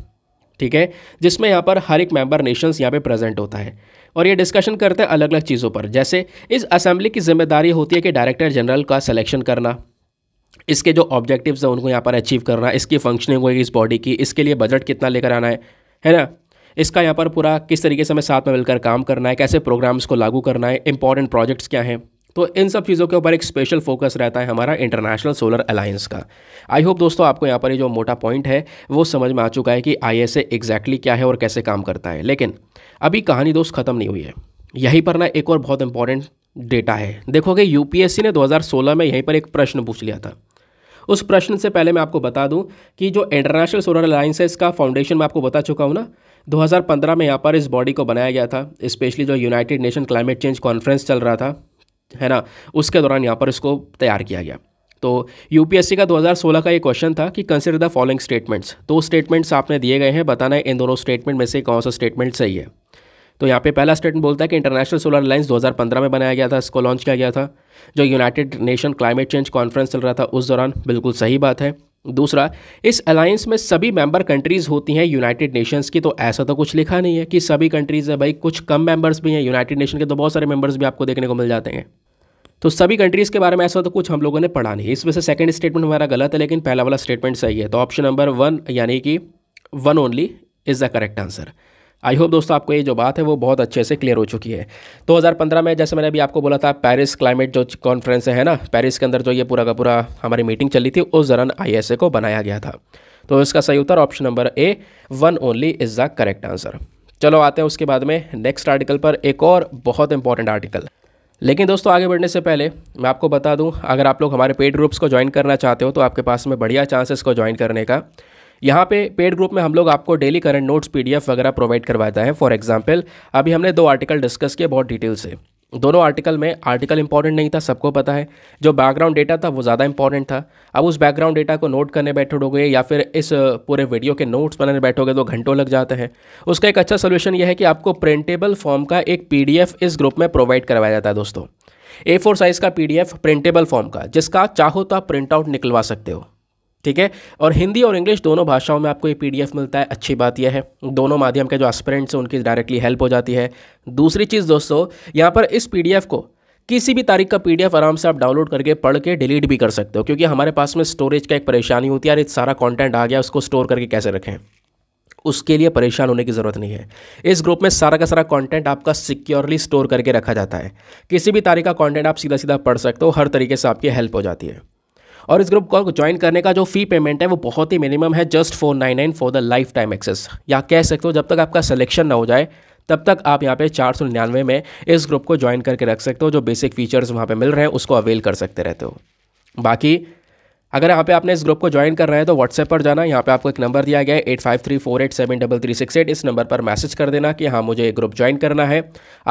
ठीक है जिसमें यहाँ पर हर एक मेंबर नेशंस यहाँ पे प्रेजेंट होता है और ये डिस्कशन करते हैं अलग अलग चीज़ों पर जैसे इस असेंबली की जिम्मेदारी होती है कि डायरेक्टर जनरल का सिलेक्शन करना इसके जो ऑब्जेक्टिव्स हैं उनको यहाँ पर अचीव करना इसकी फंक्शनिंग होगी इस बॉडी की इसके लिए बजट कितना लेकर आना है है ना इसका यहाँ पर पूरा किस तरीके से हमें साथ में मिलकर काम करना है कैसे प्रोग्राम्स को लागू करना है इंपॉर्टेंट प्रोजेक्ट्स क्या हैं तो इन सब चीज़ों के ऊपर एक स्पेशल फोकस रहता है हमारा इंटरनेशनल सोलर अलायंस का आई होप दोस्तों आपको यहाँ पर ये जो मोटा पॉइंट है वो समझ में आ चुका है कि आई एस एग्जैक्टली क्या है और कैसे काम करता है लेकिन अभी कहानी दोस्त ख़त्म नहीं हुई है यहीं पर ना एक और बहुत इंपॉर्टेंट डेटा है देखोगे यूपीएससी ने 2016 में यहीं पर एक प्रश्न पूछ लिया था उस प्रश्न से पहले मैं आपको बता दूं कि जो इंटरनेशनल सोलर अलाइंसेस का फाउंडेशन मैं आपको बता चुका हूं ना 2015 में यहाँ पर इस बॉडी को बनाया गया था स्पेशली जो United Nation climate change conference चल रहा था है ना उसके दौरान यहाँ पर इसको तैयार किया गया तो यूपीएससी का 2016 का ये क्वेश्चन था कि कंसिडर द फॉलोइंग स्टेटमेंट्स दो स्टेटमेंट्स आपने दिए गए हैं बताना है इन दोनों स्टेटमेंट में से कौन सा स्टेटमेंट सही है तो यहाँ पे पहला स्टेटमेंट बोलता है कि इंटरनेशनल सोलर अलायंस 2015 में बनाया गया था इसको लॉन्च किया गया था जो United Nation climate change conference चल रहा था उस दौरान बिल्कुल सही बात है दूसरा इस अलायंस में सभी मेंबर कंट्रीज़ होती हैं यूनाइटेड नेशंस की तो ऐसा तो कुछ लिखा नहीं है कि सभी कंट्रीज़ है भाई कुछ कम मेंबर्स भी हैं यूनाइटेड नेशन के तो बहुत सारे मेंबर्स भी आपको देखने को मिल जाते हैं तो सभी कंट्रीज़ के बारे में ऐसा तो कुछ हम लोगों ने पढ़ा नहीं इसमें से सेकेंड स्टेटमेंट हमारा गलत है लेकिन पहला वाला स्टेटमेंट सही है तो ऑप्शन नंबर वन यानी कि one only is the correct answer I hope दोस्तों आपको ये जो बात है वो बहुत अच्छे से क्लियर हो चुकी है 2015 में जैसे मैंने अभी आपको बोला था पेरिस क्लाइमेट जो कॉन्फ्रेंस है ना पेरिस के अंदर जो ये पूरा का पूरा हमारी मीटिंग चली थी उस दौरान आई को बनाया गया था तो इसका सही उत्तर option number A one only is the correct answer चलो आते हैं उसके बाद में नेक्स्ट आर्टिकल पर एक और बहुत इंपॉर्टेंट आर्टिकल लेकिन दोस्तों आगे बढ़ने से पहले मैं आपको बता दूं अगर आप लोग हमारे पेड ग्रुप्स को ज्वाइन करना चाहते हो तो आपके पास में बढ़िया चांसेस को ज्वाइन करने का यहाँ पे पेड ग्रुप में हम लोग आपको डेली करंट नोट्स पीडीएफ वगैरह प्रोवाइड करवाता है फॉर एग्जाम्पल अभी हमने दो आर्टिकल डिस्कस किए बहुत डिटेल से दोनों आर्टिकल में आर्टिकल इंपॉर्टेंट नहीं था सबको पता है जो बैकग्राउंड डेटा था वो ज़्यादा इंपॉर्टेंट था अब उस बैकग्राउंड डेटा को नोट करने बैठोगे या फिर इस पूरे वीडियो के नोट्स बनाने बैठोगे तो घंटों लग जाते हैं उसका एक अच्छा सोल्यूशन यह है कि आपको प्रिंटेबल फॉर्म का एक पी इस ग्रुप में प्रोवाइड करवाया जाता है दोस्तों ए फोर साइज़ का पी प्रिंटेबल फॉर्म का जिसका चाहो तो आप प्रिंट आउट निकलवा सकते हो ठीक है और हिंदी और इंग्लिश दोनों भाषाओं में आपको ये पीडीएफ मिलता है अच्छी बात यह है दोनों माध्यम के जो एस्परेंट्स हैं उनकी डायरेक्टली हेल्प हो जाती है दूसरी चीज़ दोस्तों यहाँ पर इस पीडीएफ को किसी भी तारीख का पीडीएफ आराम से आप डाउनलोड करके पढ़ के डिलीट भी कर सकते हो क्योंकि हमारे पास में स्टोरेज का एक परेशानी होती है यार सारा कंटेंट आ गया उसको स्टोर करके कैसे रखें उसके लिए परेशान होने की ज़रूरत नहीं है इस ग्रुप में सारा का सारा कंटेंट आपका सिक्योरली स्टोर करके रखा जाता है किसी भी तारीख का कंटेंट आप सीधा सीधा पढ़ सकते हो हर तरीके से आपकी हेल्प हो जाती है और इस ग्रुप कॉल को ज्वाइन करने का जो फी पेमेंट है वो बहुत ही मिनिमम है just four nine nine for the lifetime access या कह सकते हो जब तक आपका सिलेक्शन ना हो जाए तब तक आप यहाँ पे चार सौ निन्यानवे में इस ग्रुप को ज्वाइन करके रख सकते हो जो बेसिक फीचर्स वहाँ पे मिल रहे हैं उसको अवेल कर सकते रहते हो बाकी अगर यहाँ पे आपने इस ग्रुप को ज्वाइन कर रहे हैं तो व्हाट्सएप पर जाना यहाँ पे आपको एक नंबर दिया गया है eight five three four eight seven double three six eight इस नंबर पर मैसेज कर देना कि हाँ मुझे ग्रुप ज्वाइन करना है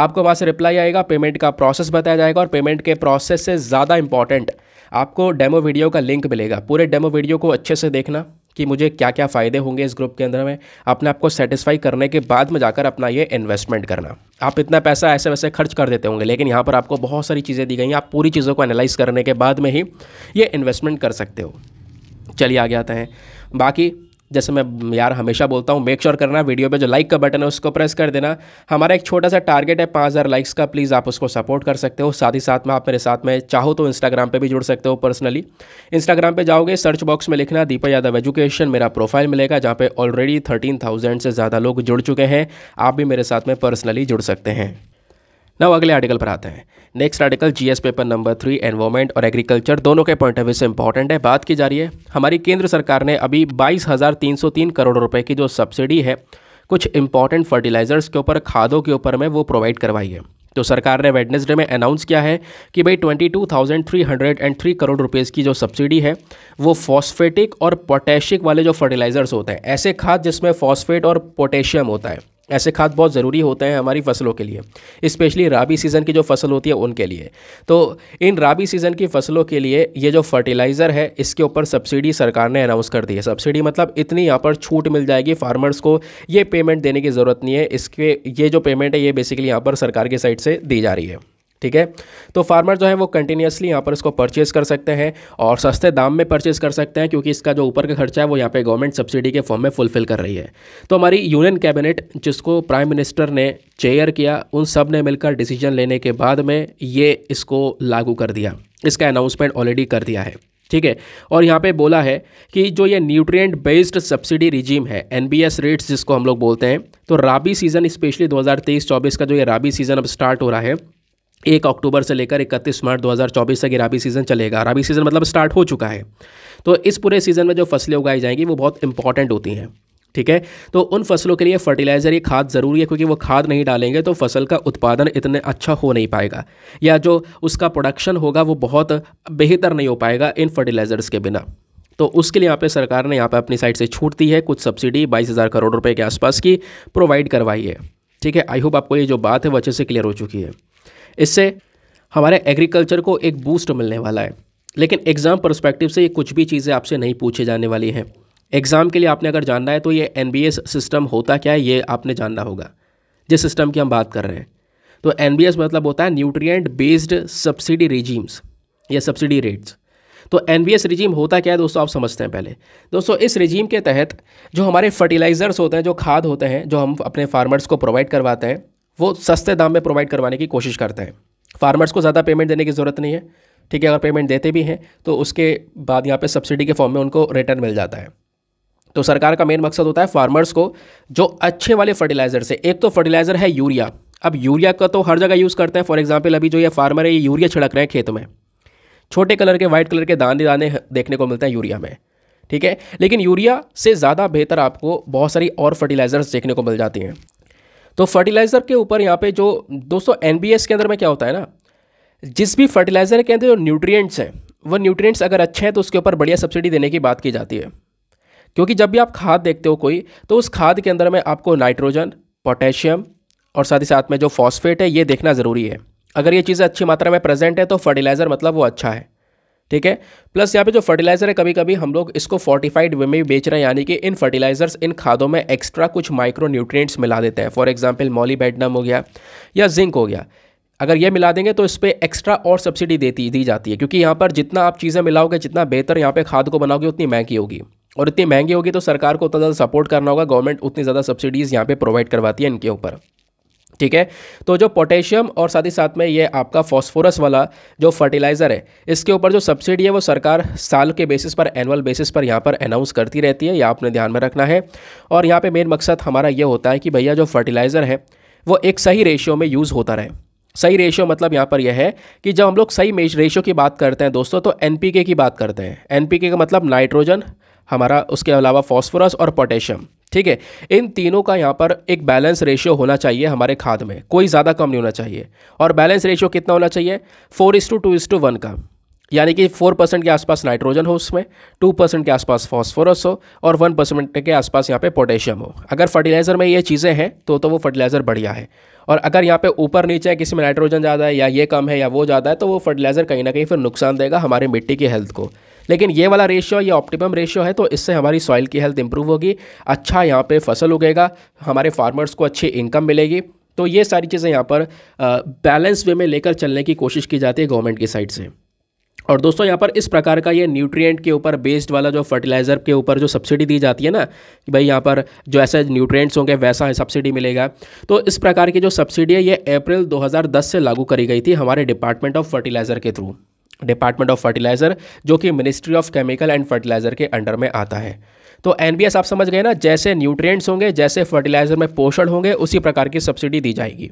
आपको वहाँ से रिप्लाई आएगा पेमेंट का प्रोसेस बताया जाएगा और पेमेंट के प्रोसेस से ज़्यादा इंपॉर्टेंट आपको डेमो वीडियो का लिंक मिलेगा पूरे डेमो वीडियो को अच्छे से देखना कि मुझे क्या क्या फ़ायदे होंगे इस ग्रुप के अंदर में अपने आप को सेटिस्फाई करने के बाद में जाकर अपना ये इन्वेस्टमेंट करना आप इतना पैसा ऐसे वैसे खर्च कर देते होंगे लेकिन यहाँ पर आपको बहुत सारी चीज़ें दी गई हैं आप पूरी चीज़ों को एनालाइज करने के बाद में ही ये इन्वेस्टमेंट कर सकते हो चलिए आगे आते हैं बाकी जैसे मैं यार हमेशा बोलता हूँ मेक श्योर करना वीडियो पे जो लाइक का बटन है उसको प्रेस कर देना हमारा एक छोटा सा टारगेट है पाँच हज़ार लाइक्स का प्लीज़ आप उसको सपोर्ट कर सकते हो साथ ही साथ में आप मेरे साथ में चाहो तो इंस्टाग्राम पे भी जुड़ सकते हो पर्सनली इंस्टाग्राम पे जाओगे सर्च बॉक्स में लिखना दीपा यादव एजुकेशन मेरा प्रोफाइल मिलेगा जहाँ पर ऑलरेडी थर्टीन से ज़्यादा लोग जुड़ चुके हैं आप भी मेरे साथ में पर्सनली जुड़ सकते हैं ना अगले आर्टिकल पर आते हैं next article GS paper number three environment और एग्रीकल्चर दोनों के पॉइंट ऑफ व्यू से इंपॉर्टेंट है बात की जा रही है हमारी केंद्र सरकार ने अभी 22,303 करोड़ रुपए की जो सब्सिडी है कुछ इंपॉर्टेंट फर्टिलाइजर्स के ऊपर खादों के ऊपर में वो प्रोवाइड करवाई है तो सरकार ने वेडनेसडे में अनाउंस किया है कि भाई ट्वेंटी करोड़ रुपए की जो सब्सिडी है वो फॉस्फेटिक और पोटेशिक वाले जो फर्टिलाइजर्स होते हैं ऐसे खाद जिसमें फॉस्फेट और पोटेशियम होता है ऐसे खाद बहुत ज़रूरी होते हैं हमारी फसलों के लिए स्पेशली राबी सीज़न की जो फसल होती है उनके लिए तो इन राबी सीज़न की फसलों के लिए ये जो फर्टिलाइज़र है इसके ऊपर सब्सिडी सरकार ने अनाउंस कर दी है सब्सिडी मतलब इतनी यहाँ पर छूट मिल जाएगी फार्मर्स को ये पेमेंट देने की ज़रूरत नहीं है इसके ये जो पेमेंट है ये बेसिकली यहाँ पर सरकार की साइड से दी जा रही है ठीक है तो फार्मर जो है वो कंटिन्यूसली यहाँ पर इसको परचेज़ कर सकते हैं और सस्ते दाम में परचेज़ कर सकते हैं क्योंकि इसका जो ऊपर का खर्चा है वो यहाँ पे गवर्नमेंट सब्सिडी के फॉर्म में फुलफिल कर रही है तो हमारी यूनियन कैबिनेट जिसको प्राइम मिनिस्टर ने चेयर किया उन सब ने मिलकर डिसीजन लेने के बाद में ये इसको लागू कर दिया इसका अनाउंसमेंट ऑलरेडी कर दिया है ठीक है और यहाँ पे बोला है कि जो ये न्यूट्रिएंट बेस्ड सब्सिडी रिजीम है एन बी एस रेट्स जिसको हम लोग बोलते हैं तो राबी सीज़न स्पेशली 2023-24 का जो ये राबी सीज़न अब स्टार्ट हो रहा है एक अक्टूबर से लेकर इकतीस मार्च 2024 तक ये सीज़न चलेगा राबी सीज़न मतलब स्टार्ट हो चुका है तो इस पूरे सीज़न में जो फसलें उगाई जाएंगी वो बहुत इंपॉर्टेंट होती हैं ठीक है तो उन फसलों के लिए फर्टिलाइज़र ये खाद ज़रूरी है क्योंकि वो खाद नहीं डालेंगे तो फसल का उत्पादन इतने अच्छा हो नहीं पाएगा या जो उसका प्रोडक्शन होगा वो बहुत बेहतर नहीं हो पाएगा इन फर्टिलाइज़र्स के बिना तो उसके लिए यहाँ पे सरकार ने यहाँ पे अपनी साइड से छूट दी है कुछ सब्सिडी बाईस हज़ार करोड़ रुपए के आसपास की प्रोवाइड करवाई है ठीक है आई होप आपको ये जो बात है वो अच्छे से क्लियर हो चुकी है इससे हमारे एग्रीकल्चर को एक बूस्ट मिलने वाला है लेकिन एग्ज़ाम परस्पेक्टिव से ये कुछ भी चीज़ें आपसे नहीं पूछी जाने वाली हैं एग्ज़ाम के लिए आपने अगर जानना है तो ये एन सिस्टम होता क्या है ये आपने जानना होगा जिस सिस्टम की हम बात कर रहे हैं तो एन मतलब होता है न्यूट्रिएंट बेस्ड सब्सिडी रिजीम्स या सब्सिडी रेट्स तो एन रिजीम होता क्या है दोस्तों आप समझते हैं पहले दोस्तों इस रिजीम के तहत जो हमारे फर्टिलाइज़र्स होते हैं जो खाद होते हैं जो हम अपने फार्मर्स को प्रोवाइड करवाते हैं वो सस्ते दाम में प्रोवाइड करवाने की कोशिश करते हैं फार्मर्स को ज़्यादा पेमेंट देने की ज़रूरत नहीं है ठीक है अगर पेमेंट देते भी हैं तो उसके बाद यहाँ पे सब्सिडी के फॉर्म में उनको रिटर्न मिल जाता है तो सरकार का मेन मकसद होता है फार्मर्स को जो अच्छे वाले फर्टिलाइज़र से एक तो फर्टिलाइज़र है यूरिया अब यूरिया का तो हर जगह यूज़ करते हैं फॉर एग्जाम्पल अभी जो ये फार्मर है ये यूरिया छिड़क रहे हैं खेत में छोटे कलर के वाइट कलर के दाने दाने देखने को मिलते हैं यूरिया में ठीक है लेकिन यूरिया से ज़्यादा बेहतर आपको बहुत सारी और फर्टिलाइज़र्स देखने को मिल जाती हैं तो फर्टिलाइज़र के ऊपर यहाँ पे जो दोस्तों एन के अंदर में क्या होता है ना जिस भी फर्टिलाइज़र के अंदर जो न्यूट्रिएंट्स हैं वो न्यूट्रिएंट्स अगर अच्छे हैं तो उसके ऊपर बढ़िया सब्सिडी देने की बात की जाती है क्योंकि जब भी आप खाद देखते हो कोई तो उस खाद के अंदर में आपको नाइट्रोजन पोटेशियम और साथ ही साथ में जो फॉस्फेट है ये देखना ज़रूरी है अगर ये चीज़ें अच्छी मात्रा में प्रेजेंट है तो फर्टिलाइज़र मतलब वो अच्छा है ठीक है प्लस यहाँ पे जो फर्टिलाइजर है कभी कभी हम लोग इसको फोर्टिफाइड वे में भी बेच रहे हैं यानी कि इन फर्टिलाइजर्स इन खादों में एक्स्ट्रा कुछ माइक्रो न्यूट्रिएंट्स मिला देते हैं फॉर एग्जाम्पल मॉलीबैडनम हो गया या जिंक हो गया अगर ये मिला देंगे तो इस पर एक्स्ट्रा और सब्सिडी देती दी जाती है क्योंकि यहाँ पर जितना आप चीज़ें मिलाओगे जितना बेहतर यहाँ पर खाद को बनाओगे उतनी महंगी होगी और इतनी महंगी होगी तो सरकार को उतना ज़्यादा सपोर्ट करना होगा गवर्नमेंट उतनी ज़्यादा सब्सिडीज़ यहाँ पर प्रोवाइड करवाती है इनके ऊपर ठीक है तो जो पोटेशियम और साथ ही साथ में ये आपका फॉस्फोरस वाला जो फर्टिलाइज़र है इसके ऊपर जो सब्सिडी है वो सरकार साल के बेसिस पर एनुअल बेसिस पर यहाँ पर अनाउंस करती रहती है यह आपने ध्यान में रखना है और यहाँ पर मेन मकसद हमारा ये होता है कि भैया जो फर्टिलाइज़र है वो एक सही रेशियो में यूज़ होता रहे सही रेशियो मतलब यहाँ पर यह है कि जब हम लोग सही रेशियो की बात करते हैं दोस्तों तो एन की बात करते हैं एन का मतलब नाइट्रोजन हमारा उसके अलावा फॉस्फोरस और पोटेशियम ठीक है इन तीनों का यहाँ पर एक बैलेंस रेशियो होना चाहिए हमारे खाद में कोई ज़्यादा कम नहीं होना चाहिए और बैलेंस रेशियो कितना होना चाहिए four is two two is two one का यानी कि फोर परसेंट के आसपास नाइट्रोजन हो उसमें टू परसेंट के आसपास फॉस्फोरस हो और वन परसेंट के आसपास यहाँ पे पोटेशियम हो अगर फर्टिलाइज़र में ये चीज़ें हैं तो तो वो फर्टिलाइज़र बढ़िया है और अगर यहाँ पे ऊपर नीचे है किसी में नाइट्रोजन ज़्यादा है या ये कम है या वो ज़्यादा है तो वो फर्टिलाइज़र कहीं ना कहीं फिर नुकसान देगा हमारी मिट्टी की हेल्थ को लेकिन ये वाला रेशियो ये ऑप्टिमम रेशियो है तो इससे हमारी सॉइल की हेल्थ इंप्रूव होगी अच्छा यहाँ पर फसल उगेगा हमारे फार्मर्स को अच्छी इनकम मिलेगी तो ये सारी चीज़ें यहाँ पर बैलेंस वे में लेकर चलने की कोशिश की जाती है गवर्नमेंट की साइड से और दोस्तों यहाँ पर इस प्रकार का ये न्यूट्रिएंट के ऊपर बेस्ड वाला जो फर्टिलाइज़र के ऊपर जो सब्सिडी दी जाती है ना कि भाई यहाँ पर जो ऐसे न्यूट्रिएंट्स होंगे वैसा सब्सिडी मिलेगा तो इस प्रकार की जो सब्सिडी है ये अप्रैल 2010 से लागू करी गई थी हमारे डिपार्टमेंट ऑफ फर्टिलाइज़र के थ्रू डिपार्टमेंट ऑफ फर्टिलाइज़र जो कि ministry of chemical and fertiliser के अंडर में आता है तो एन आप समझ गए ना जैसे न्यूट्रिएंट्स होंगे जैसे फर्टिलाइज़र में पोषण होंगे उसी प्रकार की सब्सिडी दी जाएगी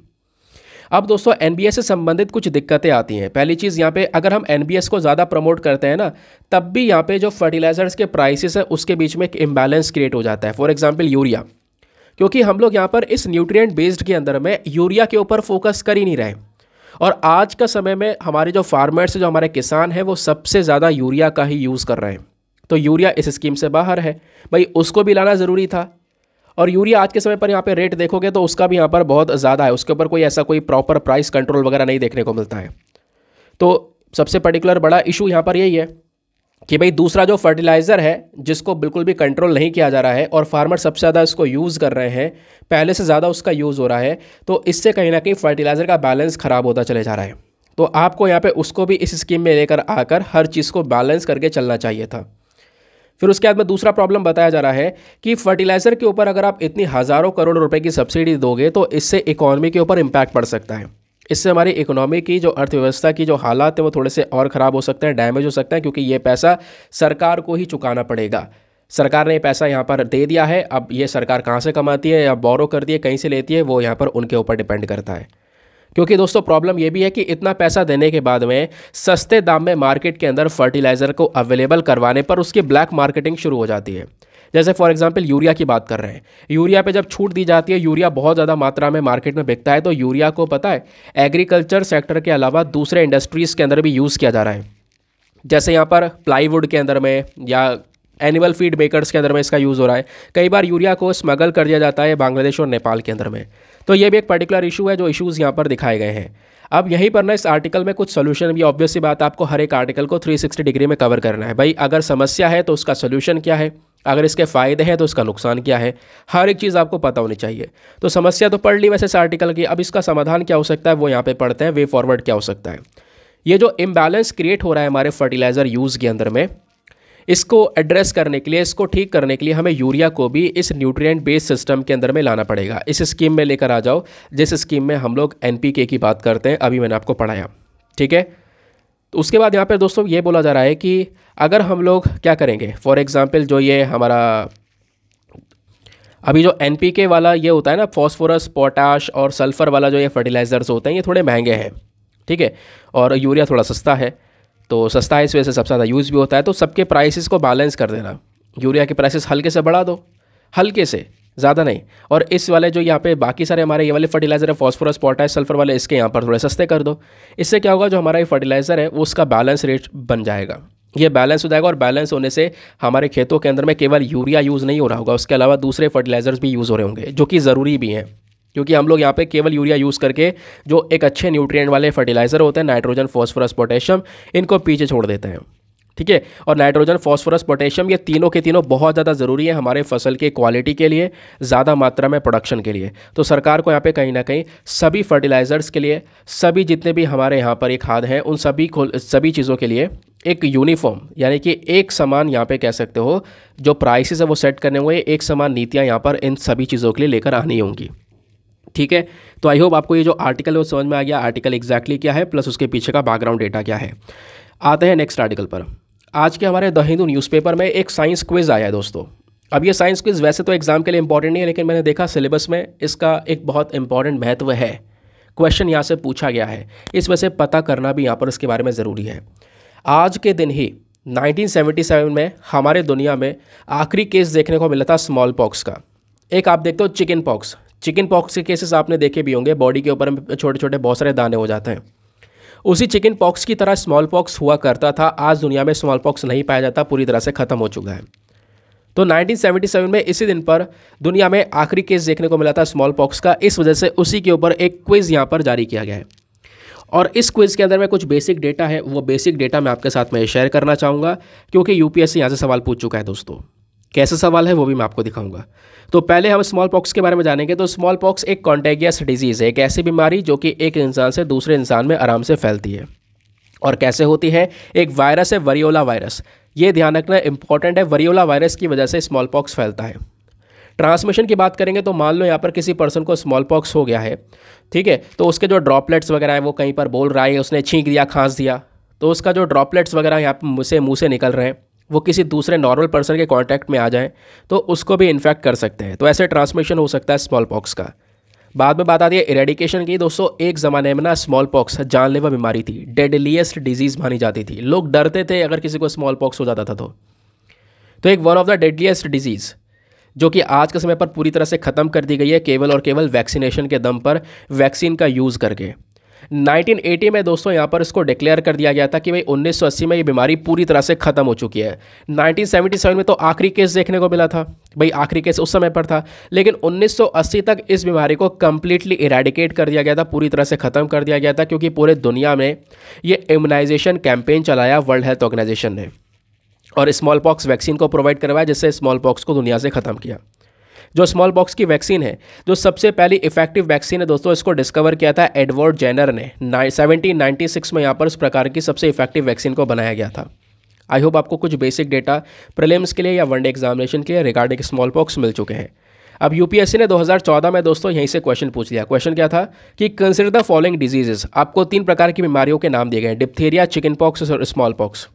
अब दोस्तों एन से संबंधित कुछ दिक्कतें आती हैं पहली चीज़ यहाँ पे अगर हम एन को ज़्यादा प्रमोट करते हैं ना तब भी यहाँ पे जो फर्टिलाइजर्स के प्राइसेस हैं उसके बीच में एक इम्बैलेंस क्रिएट हो जाता है फॉर एग्जाम्पल यूरिया क्योंकि हम लोग यहाँ पर इस न्यूट्रिएंट बेस्ड के अंदर में यूरिया के ऊपर फोकस कर ही नहीं रहे और आज का समय में हमारे जो फार्मर्स जो हमारे किसान हैं वो सबसे ज़्यादा यूरिया का ही यूज़ कर रहे हैं तो यूरिया इस स्कीम से बाहर है भाई उसको भी लाना ज़रूरी था और यूरिया आज के समय पर यहाँ पे रेट देखोगे तो उसका भी यहाँ पर बहुत ज़्यादा है उसके ऊपर कोई ऐसा कोई प्रॉपर प्राइस कंट्रोल वगैरह नहीं देखने को मिलता है तो सबसे पर्टिकुलर बड़ा इशू यहाँ पर यही है कि भाई दूसरा जो फर्टिलाइज़र है जिसको बिल्कुल भी कंट्रोल नहीं किया जा रहा है और फार्मर सबसे ज़्यादा इसको यूज़ कर रहे हैं पहले से ज़्यादा उसका यूज़ हो रहा है तो इससे कहीं ना कहीं फर्टिलाइज़र का बैलेंस ख़राब होता चले जा रहा है तो आपको यहाँ पे उसको भी इस स्कीम में लेकर आकर हर चीज़ को बैलेंस करके चलना चाहिए था फिर उसके बाद में दूसरा प्रॉब्लम बताया जा रहा है कि फर्टिलाइज़र के ऊपर अगर आप इतनी हज़ारों करोड़ रुपए की सब्सिडी दोगे तो इससे इकॉनमी के ऊपर इम्पैक्ट पड़ सकता है इससे हमारी इकोनॉमी की जो अर्थव्यवस्था की जो हालात है वो थोड़े से और ख़राब हो सकते हैं डैमेज हो सकते हैं क्योंकि ये पैसा सरकार को ही चुकाना पड़ेगा सरकार ने पैसा यहाँ पर दे दिया है अब ये सरकार कहाँ से कमाती है या बोरो करती है कहीं से लेती है वो यहाँ पर उनके ऊपर डिपेंड करता है क्योंकि दोस्तों प्रॉब्लम ये भी है कि इतना पैसा देने के बाद में सस्ते दाम में मार्केट के अंदर फर्टिलाइज़र को अवेलेबल करवाने पर उसकी ब्लैक मार्केटिंग शुरू हो जाती है जैसे फॉर एग्जाम्पल यूरिया की बात कर रहे हैं यूरिया पे जब छूट दी जाती है यूरिया बहुत ज़्यादा मात्रा में मार्केट में बिकता है तो यूरिया को पता है एग्रीकल्चर सेक्टर के अलावा दूसरे इंडस्ट्रीज़ के अंदर भी यूज़ किया जा रहा है जैसे यहाँ पर प्लाईवुड के अंदर में या एनिमल फीड मेकर्स के अंदर में इसका यूज़ हो रहा है कई बार यूरिया को स्मगल कर दिया जाता है बांग्लादेश और नेपाल के अंदर में तो ये भी एक पर्टिकुलर इशू है जो इशूज़ यहाँ पर दिखाए गए हैं अब यहीं पर ना इस आर्टिकल में कुछ सोल्यूशन भी ऑब्वियसली बात आपको हर एक आर्टिकल को 360 डिग्री में कवर करना है भाई अगर समस्या है तो उसका सोल्यूशन क्या है अगर इसके फ़ायदे हैं तो इसका नुकसान क्या है हर एक चीज़ आपको पता होनी चाहिए तो समस्या तो पढ़ ली वैसे इस आर्टिकल की अब इसका समाधान क्या हो सकता है वो यहाँ पे पढ़ते हैं वे फॉरवर्ड क्या हो सकता है ये जो इम्बैलेंस क्रिएट हो रहा है हमारे फर्टिलाइज़र यूज़ के अंदर में इसको एड्रेस करने के लिए इसको ठीक करने के लिए हमें यूरिया को भी इस न्यूट्रिएंट बेस्ड सिस्टम के अंदर में लाना पड़ेगा इस स्कीम में लेकर आ जाओ जिस स्कीम में हम लोग एन की बात करते हैं अभी मैंने आपको पढ़ाया ठीक है तो उसके बाद यहाँ पर दोस्तों ये बोला जा रहा है कि अगर हम लोग क्या करेंगे फॉर एग्ज़ाम्पल जो ये हमारा अभी जो एन के वाला ये होता है ना फॉस्फोरस पोटाश और सल्फ़र वाला जो ये फर्टिलाइज़र्स होते हैं ये थोड़े महंगे हैं ठीक है और यूरिया थोड़ा सस्ता है तो सस्ता है इस वजह से सबसे ज़्यादा यूज़ भी होता है तो सबके प्राइसेस को बैलेंस कर देना यूरिया के प्राइसेस हल्के से बढ़ा दो हल्के से ज़्यादा नहीं और इस वाले जो यहाँ पे बाकी सारे हमारे ये वाले फर्टिलाइज़र है फॉस्फोरस पोटास सल्फर वाले इसके यहाँ पर थोड़े सस्ते कर दो इससे क्या होगा जो हमारा ये फर्टिलाइज़र है वो उसका बैलेंस रेट बन जाएगा ये बैलेंस हो जाएगा और बैलेंस होने से हमारे खेतों के अंदर में केवल यूरिया यूज़ नहीं हो रहा होगा उसके अलावा दूसरे फर्टिलाइज़र्स भी यूज़ हो रहे होंगे जो कि ज़रूरी भी हैं क्योंकि हम लोग यहाँ पे केवल यूरिया यूज़ करके जो एक अच्छे न्यूट्रिएंट वाले फर्टिलाइज़र होते हैं नाइट्रोजन फॉस्फोरस पोटेशियम इनको पीछे छोड़ देते हैं ठीक है और नाइट्रोजन फास्फोरस पोटेशियम ये तीनों के तीनों बहुत ज़्यादा ज़रूरी है हमारे फसल के क्वालिटी के लिए ज़्यादा मात्रा में प्रोडक्शन के लिए तो सरकार को यहाँ पे कहीं ना कहीं सभी फर्टिलाइज़र्स के लिए सभी जितने भी हमारे यहाँ पर ये खाद हैं उन सभी को सभी चीज़ों के लिए एक यूनिफॉर्म यानी कि एक समान यहाँ पे कह सकते हो जो प्राइसेस है वो सेट करने होंगे एक समान नीतियाँ यहाँ पर इन सभी चीज़ों के लिए लेकर आनी होंगी ठीक है तो आई होप आपको ये जो आर्टिकल है वो समझ में आ गया आर्टिकल एग्जैक्टली क्या है प्लस उसके पीछे का बैकग्राउंड डेटा क्या है आते हैं नेक्स्ट आर्टिकल पर आज के हमारे द हिंदू न्यूज़पेपर में एक साइंस क्विज़ आया है दोस्तों अब ये साइंस क्विज़ वैसे तो एग्ज़ाम के लिए इंपॉर्टेंट नहीं है लेकिन मैंने देखा सिलेबस में इसका एक बहुत इंपॉर्टेंट महत्व है क्वेश्चन यहाँ से पूछा गया है इस वजह से पता करना भी यहाँ पर इसके बारे में ज़रूरी है आज के दिन ही 1977 में हमारे दुनिया में आखिरी केस देखने को मिला था स्मॉल पॉक्स का एक आप देखते हो चिकन पॉक्स चिकन पॉक्स के केसेस आपने देखे भी होंगे बॉडी के ऊपर छोटे छोटे बहुत सारे दाने हो जाते हैं उसी चिकन पॉक्स की तरह स्मॉल पॉक्स हुआ करता था आज दुनिया में स्मॉल पॉक्स नहीं पाया जाता पूरी तरह से ख़त्म हो चुका है तो 1977 में इसी दिन पर दुनिया में आखिरी केस देखने को मिला था स्मॉल पॉक्स का इस वजह से उसी के ऊपर एक क्विज़ यहाँ पर जारी किया गया है और इस क्विज़ के अंदर में कुछ बेसिक डेटा है वो बेसिक डेटा मैं आपके साथ में शेयर करना चाहूँगा क्योंकि यूपीएससी यहाँ से सवाल पूछ चुका है दोस्तों कैसा सवाल है वो भी मैं आपको दिखाऊंगा तो पहले हम स्मॉल पॉक्स के बारे में जानेंगे तो स्मॉल पॉक्स एक कॉन्टेगियस डिजीज़ है एक ऐसी बीमारी जो कि एक इंसान से दूसरे इंसान में आराम से फैलती है और कैसे होती है एक वायरस है वरियोला वायरस ये ध्यान रखना इंपॉर्टेंट है वरियोला वायरस की वजह से स्मॉल पॉक्स फैलता है ट्रांसमिशन की बात करेंगे तो मान लो यहाँ पर किसी पर्सन को स्मॉल पॉक्स हो गया है ठीक है तो उसके जो ड्रॉपलेट्स वगैरह हैं वो कहीं पर बोल रहा है उसने छींक दिया खांस दिया तो उसका जो ड्रॉपलेट्स वगैरह यहाँ पर मुँह से मुँह से निकल रहे हैं वो किसी दूसरे नॉर्मल पर्सन के कॉन्टैक्ट में आ जाएँ तो उसको भी इन्फेक्ट कर सकते हैं तो ऐसे ट्रांसमिशन हो सकता है स्मॉल पॉक्स का बाद में बात आती है इरेडिकेशन की दोस्तों एक ज़माने में ना स्मॉल पॉक्स जानलेवा बीमारी थी डेडलीस्ट डिजीज़ मानी जाती थी लोग डरते थे अगर किसी को स्मॉल पॉक्स हो जाता था तो तो एक one of the deadliest disease जो कि आज के समय पर पूरी तरह से ख़त्म कर दी गई है केवल और केवल वैक्सीनेशन के दम पर वैक्सीन का यूज़ करके 1980 में दोस्तों यहाँ पर इसको डिक्लेयर कर दिया गया था कि भाई 1980 में ये बीमारी पूरी तरह से ख़त्म हो चुकी है 1977 में तो आखिरी केस देखने को मिला था भाई आखिरी केस उस समय पर था लेकिन 1980 तक इस बीमारी को कम्प्लीटली इराडिकेट कर दिया गया था पूरी तरह से ख़त्म कर दिया गया था क्योंकि पूरे दुनिया में ये इम्यूनाइजेशन कैंपेन चलाया वर्ल्ड हेल्थ ऑर्गेनाइजेशन ने और स्मॉल पॉक्स वैक्सीन को प्रोवाइड करवाया जिससे स्मॉल पॉक्स को दुनिया से ख़त्म किया जो स्मॉल बॉक्स की वैक्सीन है जो सबसे पहली इफेक्टिव वैक्सीन है दोस्तों इसको डिस्कवर किया था एडवर्ड जेनर ने सेवनटीन नाइन्टी सिक्स में यहाँ पर उस प्रकार की सबसे इफेक्टिव वैक्सीन को बनाया गया था आई होप आपको कुछ बेसिक डेटा प्रिलिम्स के लिए या वनडे एग्जामिनेशन के लिए रिगार्डिंग स्मॉल पॉक्स मिल चुके हैं अब यूपीएससी ने 2014 में दोस्तों यहीं से क्वेश्चन पूछ लिया क्वेश्चन क्या था कि कंसिडर द फॉलोइंग डिजीजेज आपको तीन प्रकार की बीमारियों के नाम दिए गए डिप्थेरिया चिकन पॉक्स और स्मॉल पॉक्स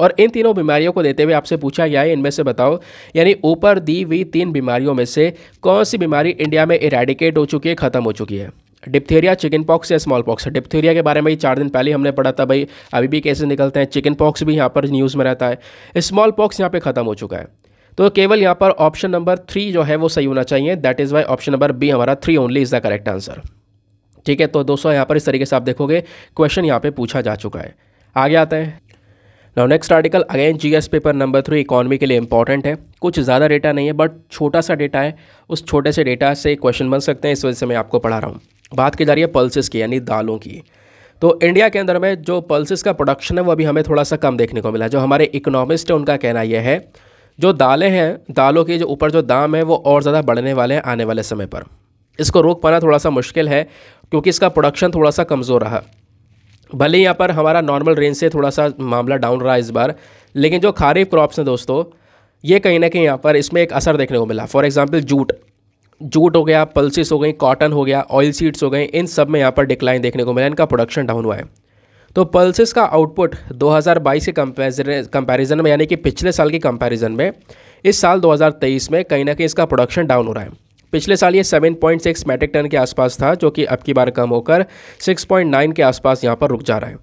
और इन तीनों बीमारियों को देते हुए आपसे पूछा गया है इनमें से बताओ यानी ऊपर दी हुई तीन बीमारियों में से कौन सी बीमारी इंडिया में इरेडिकेट हो चुकी है ख़त्म हो चुकी है डिप्थेरिया चिकन पॉक्स या स्मॉल पॉक्स डिप्थेरिया के बारे में चार दिन पहले हमने पढ़ा था भाई अभी भी केसेस निकलते हैं चिकन पॉक्स भी यहाँ पर न्यूज़ में रहता है स्मॉल पॉक्स यहाँ पे ख़त्म हो चुका है तो केवल यहाँ पर ऑप्शन नंबर थ्री जो है वो सही होना चाहिए that is why option number B हमारा three only is the correct answer ठीक है तो दोस्तों यहाँ पर इस तरीके से आप देखोगे क्वेश्चन यहाँ पर पूछा जा चुका है आगे आते हैं now next article again GS paper number three economy के लिए इंपॉर्टेंट है कुछ ज़्यादा डेटा नहीं है बट छोटा सा डेटा है उस छोटे से डेटा से क्वेश्चन बन सकते हैं इस वजह से मैं आपको पढ़ा रहा हूँ बात की जा रही है पल्सिस की यानी दालों की तो इंडिया के अंदर में जो पल्सिस का प्रोडक्शन है वो अभी हमें थोड़ा सा कम देखने को मिला जो हमारे इकोनॉमिस्ट हैं उनका कहना यह है जो दालें हैं दालों के जो ऊपर जो दाम है वो और ज़्यादा बढ़ने वाले हैं आने वाले समय पर इसको रोक पाना थोड़ा सा मुश्किल है क्योंकि इसका प्रोडक्शन थोड़ा सा कमज़ोर रहा भले ही यहाँ पर हमारा नॉर्मल रेंज से थोड़ा सा मामला डाउन रहा इस बार लेकिन जो खारीफ क्रॉप्स हैं दोस्तों ये कहीं ना कहीं यहाँ पर इसमें एक असर देखने को मिला फॉर एग्ज़ाम्पल जूट जूट हो गया पल्सिस हो गई कॉटन हो गया ऑयल सीड्स हो गए इन सब में यहाँ पर डिक्लाइन देखने को मिला इनका प्रोडक्शन डाउन हुआ है तो पल्सिस का आउटपुट 2022 के कंपैरिजन में यानी कि पिछले साल के कंपैरिजन में इस साल 2023 में कहीं ना कहीं इसका प्रोडक्शन डाउन हो रहा है पिछले साल ये 7.6 मेट्रिक टन के आसपास था जो कि अब की बार कम होकर 6.9 के आसपास यहाँ पर रुक जा रहा है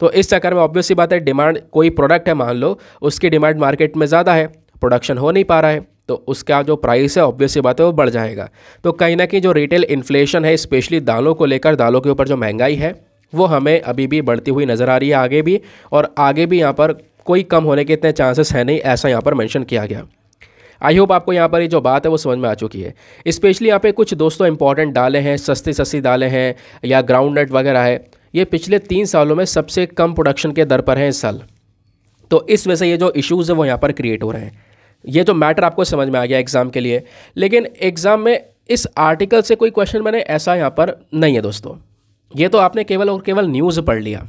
तो इस चक्कर में ऑब्वियस सी बात है डिमांड कोई प्रोडक्ट है मान लो उसकी डिमांड मार्केट में ज़्यादा है प्रोडक्शन हो नहीं पा रहा है तो उसका जो प्राइस है ऑब्वियस सी बात है वो बढ़ जाएगा तो कहीं ना कहीं जो रिटेल इन्फ्लेशन है स्पेशली दालों को लेकर दालों के ऊपर जो महंगाई है वो हमें अभी भी बढ़ती हुई नज़र आ रही है आगे भी और आगे भी यहाँ पर कोई कम होने के इतने चांसेस हैं नहीं ऐसा यहाँ पर मेंशन किया गया आई होप आपको यहाँ पर ये जो बात है वो समझ में आ चुकी है स्पेशली यहाँ पे कुछ दोस्तों इंपॉर्टेंट डाले हैं सस्ती सस्ती डाले हैं या ग्राउंड नट वगैरह है ये पिछले तीन सालों में सबसे कम प्रोडक्शन के दर पर हैं इस साल तो इस वजह से ये जो इश्यूज़ है वो यहाँ पर क्रिएट हो रहे हैं ये तो मैटर आपको समझ में आ गया एग्ज़ाम के लिए लेकिन एग्ज़ाम में इस आर्टिकल से कोई क्वेश्चन मैंने ऐसा यहाँ पर नहीं है दोस्तों ये तो आपने केवल और केवल न्यूज़ पढ़ लिया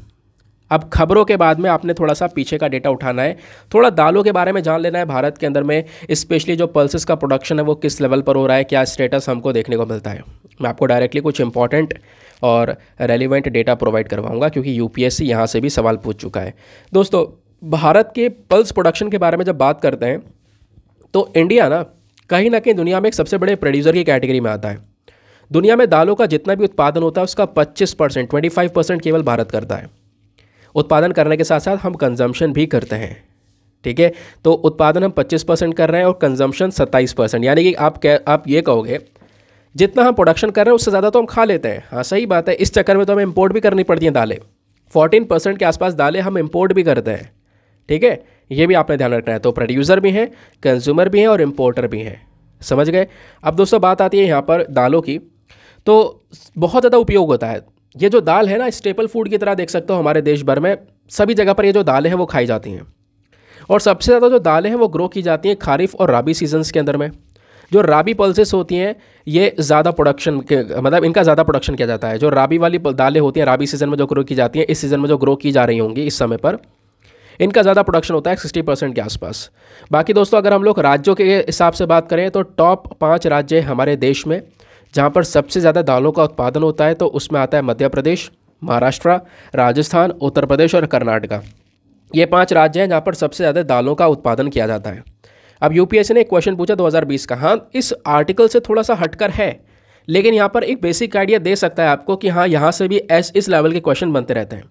अब खबरों के बाद में आपने थोड़ा सा पीछे का डेटा उठाना है थोड़ा दालों के बारे में जान लेना है भारत के अंदर में स्पेशली जो पल्सेस का प्रोडक्शन है वो किस लेवल पर हो रहा है क्या स्टेटस हमको देखने को मिलता है मैं आपको डायरेक्टली कुछ इंपॉर्टेंट और रेलिवेंट डेटा प्रोवाइड करवाऊंगा क्योंकि यू पी यहाँ से भी सवाल पूछ चुका है दोस्तों भारत के पल्स प्रोडक्शन के बारे में जब बात करते हैं तो इंडिया ना कहीं ना कहीं दुनिया में एक सबसे बड़े प्रोड्यूसर की कैटेगरी में आता है दुनिया में दालों का जितना भी उत्पादन होता है उसका 25 परसेंट ट्वेंटी केवल भारत करता है उत्पादन करने के साथ साथ हम कंजम्पशन भी करते हैं ठीक है तो उत्पादन हम 25 परसेंट कर रहे हैं और कंजम्पशन 27 परसेंट यानी कि आप कह आप ये कहोगे जितना हम प्रोडक्शन कर रहे हैं उससे ज़्यादा तो हम खा लेते हैं हाँ सही बात है इस चक्कर में तो हमें इम्पोर्ट भी करनी पड़ती हैं दालें फोर्टीन परसेंट के आसपास दालें हम इम्पोर्ट भी करते हैं ठीक है ये भी आपने ध्यान रखना है तो प्रोड्यूसर भी हैं कंज्यूमर भी हैं और इम्पोर्टर भी हैं समझ गए अब दोस्तों बात आती है यहाँ पर दालों की तो बहुत ज़्यादा उपयोग होता है ये जो दाल है ना स्टेपल फूड की तरह देख सकते हो हमारे देश भर में सभी जगह पर ये जो दालें हैं वो खाई जाती हैं और सबसे ज़्यादा जो दालें हैं वो ग्रो की जाती हैं खारिफ़ और राबी सीजन्स के अंदर में जो राबी पल्सेस होती हैं ये ज़्यादा प्रोडक्शन के मतलब इनका ज़्यादा प्रोडक्शन किया जाता है जो राबी वाली दालें होती हैं राबी सीज़न में जो ग्रो की जाती हैं इस सीज़न में जो ग्रो की जा रही होंगी इस समय पर इनका ज़्यादा प्रोडक्शन होता है सिक्सटी परसेंट के आसपास बाकी दोस्तों अगर हम लोग राज्यों के हिसाब से बात करें तो टॉप पाँच राज्य हमारे देश में जहाँ पर सबसे ज़्यादा दालों का उत्पादन होता है तो उसमें आता है मध्य प्रदेश महाराष्ट्र राजस्थान उत्तर प्रदेश और कर्नाटका ये पांच राज्य हैं जहाँ पर सबसे ज़्यादा दालों का उत्पादन किया जाता है अब यू ने एक क्वेश्चन पूछा 2020 का हाँ इस आर्टिकल से थोड़ा सा हटकर है लेकिन यहाँ पर एक बेसिक आइडिया दे सकता है आपको कि हाँ यहाँ से भी एस इस लेवल के क्वेश्चन बनते रहते हैं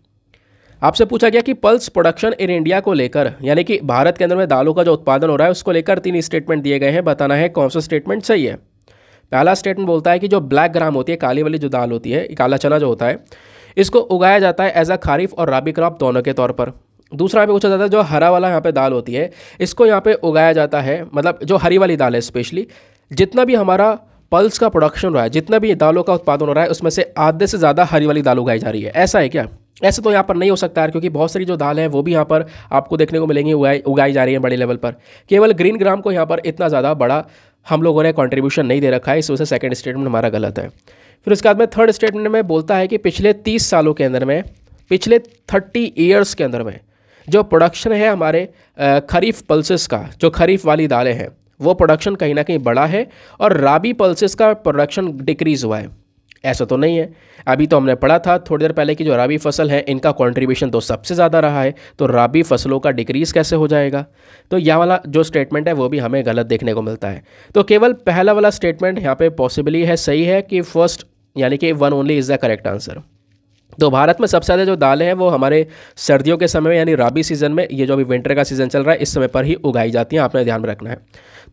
आपसे पूछा गया कि पल्स प्रोडक्शन इन इंडिया को लेकर यानी कि भारत के अंदर में दालों का जो उत्पादन हो रहा है उसको लेकर तीन स्टेटमेंट दिए गए हैं बताना है कौन सा स्टेटमेंट सही है पहला स्टेटमेंट बोलता है कि जो ब्लैक ग्राम होती है काली वाली जो दाल होती है काला चना जो होता है इसको उगाया जाता है एज अ खारीफ और राबी क्रॉप दोनों के तौर पर दूसरा यहाँ पे पूछा जाता है जो हरा वाला यहाँ पे दाल होती है इसको यहाँ पे उगाया जाता है मतलब जो हरी वाली दाल है स्पेशली जितना भी हमारा पल्स का प्रोडक्शन हो रहा है जितना भी दालों का उत्पादन हो रहा है उसमें से आधे से ज़्यादा हरी वाली दाल उगाई जा रही है ऐसा है क्या ऐसे तो यहाँ पर नहीं हो सकता है क्योंकि बहुत सारी जो दाल है वो भी यहाँ पर आपको देखने को मिलेंगी उगाई उगाई जा रही है बड़े लेवल पर केवल ग्रीन ग्राम को यहाँ पर इतना ज़्यादा बड़ा हम लोगों ने कॉन्ट्रीब्यूशन नहीं दे रखा है इस वजह से सेकेंड स्टेटमेंट हमारा गलत है फिर उसके बाद में थर्ड स्टेटमेंट में बोलता है कि पिछले तीस सालों के अंदर में पिछले थर्टी ईयर्स के अंदर में जो प्रोडक्शन है हमारे खरीफ पल्सेस का जो खरीफ वाली दालें हैं वो प्रोडक्शन कहीं ना कहीं बढ़ा है और राबी पल्सेस का प्रोडक्शन डिक्रीज़ हुआ है ऐसा तो नहीं है अभी तो हमने पढ़ा था थोड़ी देर पहले कि जो राबी फसल है इनका कंट्रीब्यूशन तो सबसे ज़्यादा रहा है तो राबी फसलों का डिक्रीज़ कैसे हो जाएगा तो यह वाला जो स्टेटमेंट है वो भी हमें गलत देखने को मिलता है तो केवल पहला वाला स्टेटमेंट यहाँ पे पॉसिबली है सही है कि फर्स्ट यानी कि one only is the correct answer तो भारत में सबसे ज़्यादा जो दालें हैं वो हमारे सर्दियों के समय में यानी राबी सीज़न में ये जो अभी विंटर का सीज़न चल रहा है इस समय पर ही उगाई जाती हैं आपने ध्यान में रखना है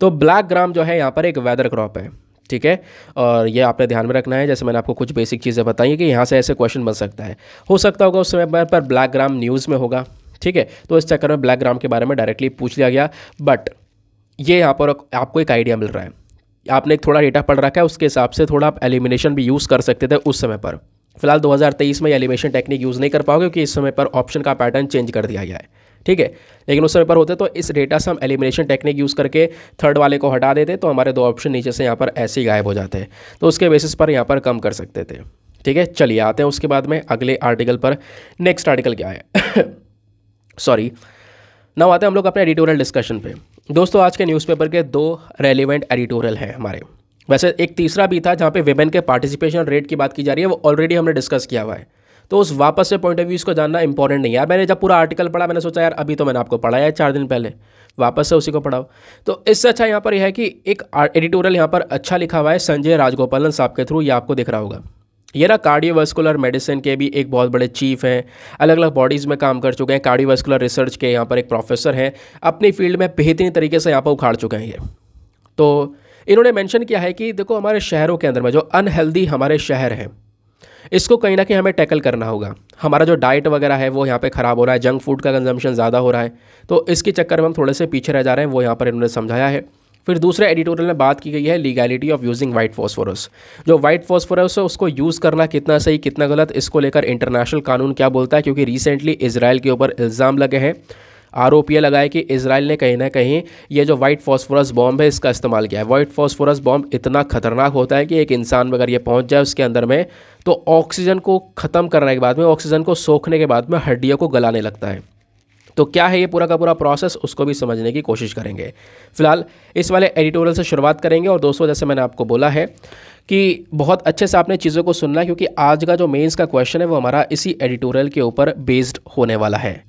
तो ब्लैक ग्राम जो है यहाँ पर एक वेदर क्रॉप है ठीक है और ये आपने ध्यान में रखना है जैसे मैंने आपको कुछ बेसिक चीज़ें बताई कि यहाँ से ऐसे क्वेश्चन बन सकता है हो सकता होगा उस समय पर ब्लैक ग्राम न्यूज़ में होगा ठीक है तो इस चक्कर में ब्लैक ग्राम के बारे में डायरेक्टली पूछ लिया गया बट ये यहाँ पर आपको एक आइडिया मिल रहा है आपने एक थोड़ा डेटा पढ़ रखा है उसके हिसाब से थोड़ा आप एलिमिनेशन भी यूज़ कर सकते थे उस समय पर फिलहाल 2023 में एलिमिनेशन टेक्निक यूज़ नहीं कर पाओगे क्योंकि इस समय पर ऑप्शन का पैटर्न चेंज कर दिया गया है ठीक है लेकिन उस समय पर होते तो इस डेटा से हम एलिमिनेशन टेक्निक यूज़ करके थर्ड वाले को हटा देते तो हमारे दो ऑप्शन नीचे से यहाँ पर ऐसे ही गायब हो जाते तो उसके बेसिस पर यहाँ पर कम कर सकते थे ठीक है चलिए आते हैं उसके बाद में अगले आर्टिकल पर नेक्स्ट आर्टिकल क्या है सॉरी नाउ आते हैं हम लोग अपने एडिटोरियल डिस्कशन पे दोस्तों आज के न्यूज़पेपर के दो रेलिवेंट एडिटोरियल हैं हमारे वैसे एक तीसरा भी था जहाँ पे वेमेन के पार्टिसिपेशन रेट की बात की जा रही है वो ऑलरेडी हमने डिस्कस किया हुआ है तो उस वापस से पॉइंट ऑफ व्यू इसको जानना इंपॉर्टेंट नहीं है मैंने जब पूरा आर्टिकल पढ़ा मैंने सोचा यार अभी तो मैंने आपको पढ़ाया है चार दिन पहले वापस से उसी को पढ़ाओ तो इससे अच्छा यहाँ पर यह है कि एक एडिटोरियल यहाँ पर अच्छा लिखा हुआ है संजय राजगोपालन साहब के थ्रू ये आपको दिख रहा होगा ये ना कार्डियोवास्कुलर मेडिसिन के भी एक बहुत बड़े चीफ हैं अलग अलग बॉडीज़ में काम कर चुके हैं कार्डियोवास्कुलर रिसर्च के यहाँ पर एक प्रोफेसर हैं अपनी फील्ड में बेहतरीन तरीके से यहाँ पर उखाड़ चुके हैं ये तो इन्होंने मेंशन किया है कि देखो हमारे शहरों के अंदर में जो अनहेल्दी हमारे शहर हैं इसको कहीं ना कहीं हमें टैकल करना होगा हमारा जो डाइट वगैरह है वो यहाँ पे ख़राब हो रहा है जंक फूड का कंजम्पशन ज़्यादा हो रहा है तो इसके चक्कर में हम थोड़े से पीछे रह जा रहे हैं वो यहाँ पर इन्होंने समझाया है फिर दूसरे एडिटोरियल में बात की गई है legality of using white phosphorus जो वाइट फॉस्फोरस है उसको यूज़ करना कितना सही कितना गलत इसको लेकर इंटरनेशनल कानून क्या बोलता है क्योंकि रिसेंटली इसराइल के ऊपर इल्ज़ाम लगे हैं आरोप ये लगाया कि इसराइल ने कहीं ना कहीं ये जो व्हाइट फॉस्फोरस बॉम्ब है इसका इस्तेमाल किया है वाइट फॉस्फोरस बॉम्ब इतना खतरनाक होता है कि एक इंसान अगर ये पहुँच जाए उसके अंदर में तो ऑक्सीजन को ख़त्म करने के बाद में ऑक्सीजन को सोखने के बाद में हड्डियों को गलाने लगता है तो क्या है ये पूरा का पूरा प्रोसेस उसको भी समझने की कोशिश करेंगे फिलहाल इस वाले एडिटोरियल से शुरुआत करेंगे और दोस्तों जैसे मैंने आपको बोला है कि बहुत अच्छे से आपने चीज़ों को सुनना है क्योंकि आज का जो मेंस का क्वेश्चन है वो हमारा इसी एडिटोरियल के ऊपर बेस्ड होने वाला है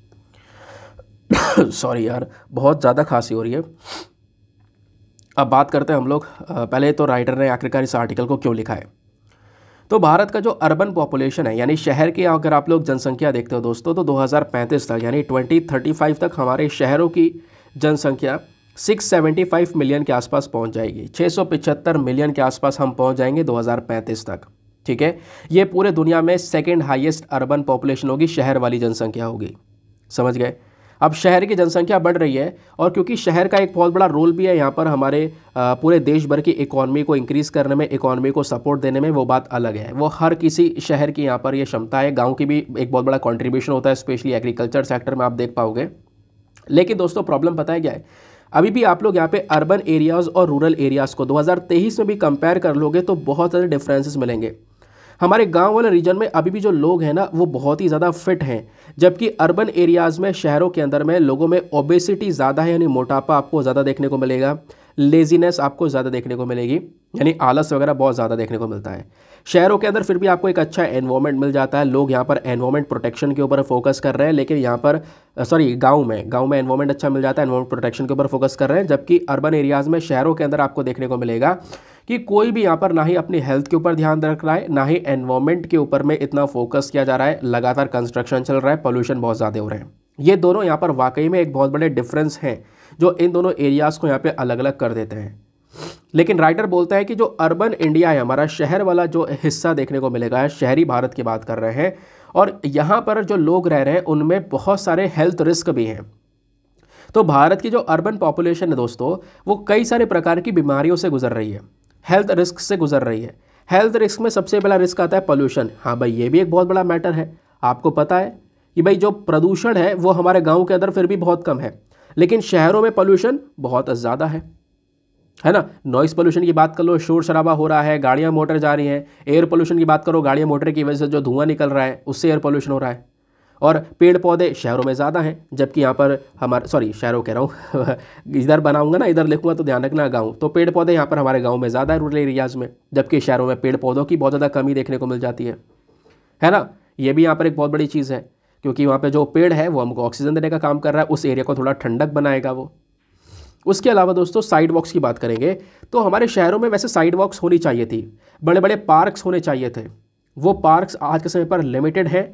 सॉरी यार बहुत ज़्यादा खांसी हो रही है अब बात करते हैं हम लोग पहले तो राइटर ने आखिरकार इस आर्टिकल को क्यों लिखा है तो भारत का जो अर्बन पॉपुलेशन है यानी शहर की अगर आप लोग जनसंख्या देखते हो दोस्तों तो 2035 तक यानी 2035 तक हमारे शहरों की जनसंख्या 675 मिलियन के आसपास पहुंच जाएगी 675 मिलियन के आसपास हम पहुंच जाएंगे 2035 तक ठीक है ये पूरे दुनिया में सेकेंड हाइएस्ट अर्बन पॉपुलेशन होगी शहर वाली जनसंख्या होगी समझ गए अब शहर की जनसंख्या बढ़ रही है और क्योंकि शहर का एक बहुत बड़ा रोल भी है यहाँ पर हमारे पूरे देश भर की इकॉनमी को इंक्रीज़ करने में इकॉनमी को सपोर्ट देने में वो बात अलग है वो हर किसी शहर की यहाँ पर ये यह क्षमता है गाँव की भी एक बहुत बड़ा कॉन्ट्रीब्यूशन होता है स्पेशली एग्रीकल्चर सेक्टर में आप देख पाओगे लेकिन दोस्तों प्रॉब्लम पता है क्या है अभी भी आप लोग यहाँ पे अर्बन एरियाज़ और रूरल एरियाज़ को 2023 में भी कंपेयर कर लोगे तो बहुत सारे डिफरेंसेस मिलेंगे हमारे गांव वाले रीजन में अभी भी जो लोग हैं ना वो बहुत ही ज़्यादा फिट हैं जबकि अर्बन एरियाज़ में शहरों के अंदर में लोगों में ओबेसिटी ज़्यादा है यानी मोटापा आपको ज़्यादा देखने को मिलेगा लेजीनेस आपको ज़्यादा देखने को मिलेगी यानी आलस वगैरह बहुत ज़्यादा देखने को मिलता है शहरों के अंदर फिर भी आपको एक अच्छा एनवायरमेंट मिल जाता है लोग यहाँ पर एनवायरमेंट प्रोटेक्शन के ऊपर फोकस कर रहे हैं लेकिन यहाँ पर सॉरी गांव में गांव में एनवायरमेंट अच्छा मिल जाता है एनवायरमेंट प्रोटेक्शन के ऊपर फोकस कर रहे हैं जबकि अर्बन एरियाज़ में शहरों के अंदर आपको देखने को मिलेगा कि कोई भी यहाँ पर ना ही अपनी हेल्थ के ऊपर ध्यान रख रहा है ना ही एनवायरमेंट के ऊपर में इतना फोकस किया जा रहा है लगातार कंस्ट्रक्शन चल रहा है पॉल्यूशन बहुत ज़्यादा हो रहे हैं ये दोनों यहाँ पर वाकई में एक बहुत बड़े डिफरेंस हैं जो इन दोनों एरियाज़ को यहाँ पे अलग अलग कर देते हैं लेकिन राइटर बोलता है कि जो अर्बन इंडिया है हमारा शहर वाला जो हिस्सा देखने को मिलेगा शहरी भारत की बात कर रहे हैं और यहाँ पर जो लोग रह रहे हैं उनमें बहुत सारे हेल्थ रिस्क भी हैं तो भारत की जो अर्बन पॉपुलेशन है दोस्तों वो कई सारे प्रकार की बीमारियों से गुजर रही है हेल्थ रिस्क से गुजर रही है हेल्थ रिस्क में सबसे पहला रिस्क आता है पॉल्यूशन हाँ भाई ये भी एक बहुत बड़ा मैटर है आपको पता है कि भाई जो प्रदूषण है वो हमारे गाँव के अंदर फिर भी बहुत कम है लेकिन शहरों में पॉल्यूशन बहुत ज़्यादा है है ना नॉइस पोल्यूशन की बात कर लो शोर शराबा हो रहा है गाड़ियाँ मोटर जा रही हैं एयर पोल्यूशन की बात करो गाड़ियाँ मोटर की वजह से जो धुआं निकल रहा है उससे एयर पोल्यूशन हो रहा है और पेड़ पौधे शहरों में ज़्यादा हैं जबकि यहाँ पर हमारे सॉरी शहरों कह रहा हूँ इधर बनाऊँगा ना इधर लिखूँगा तो ध्यान रखना गाँव तो पेड़ पौधे यहाँ पर हमारे गाँव में ज़्यादा है रूरल एरियाज़ में जबकि शहरों में पेड़ पौधों की बहुत ज़्यादा कमी देखने को मिल जाती है है ना ये भी यहाँ पर एक बहुत बड़ी चीज़ है क्योंकि वहाँ पर जो पेड़ है वो हमको ऑक्सीजन देने का काम कर रहा है उस एरिया को थोड़ा ठंडक बनाएगा वो उसके अलावा दोस्तों साइड वॉक्स की बात करेंगे तो हमारे शहरों में वैसे साइड वॉक्स होनी चाहिए थी बड़े बड़े पार्क्स होने चाहिए थे वो पार्क्स आज के समय पर लिमिटेड हैं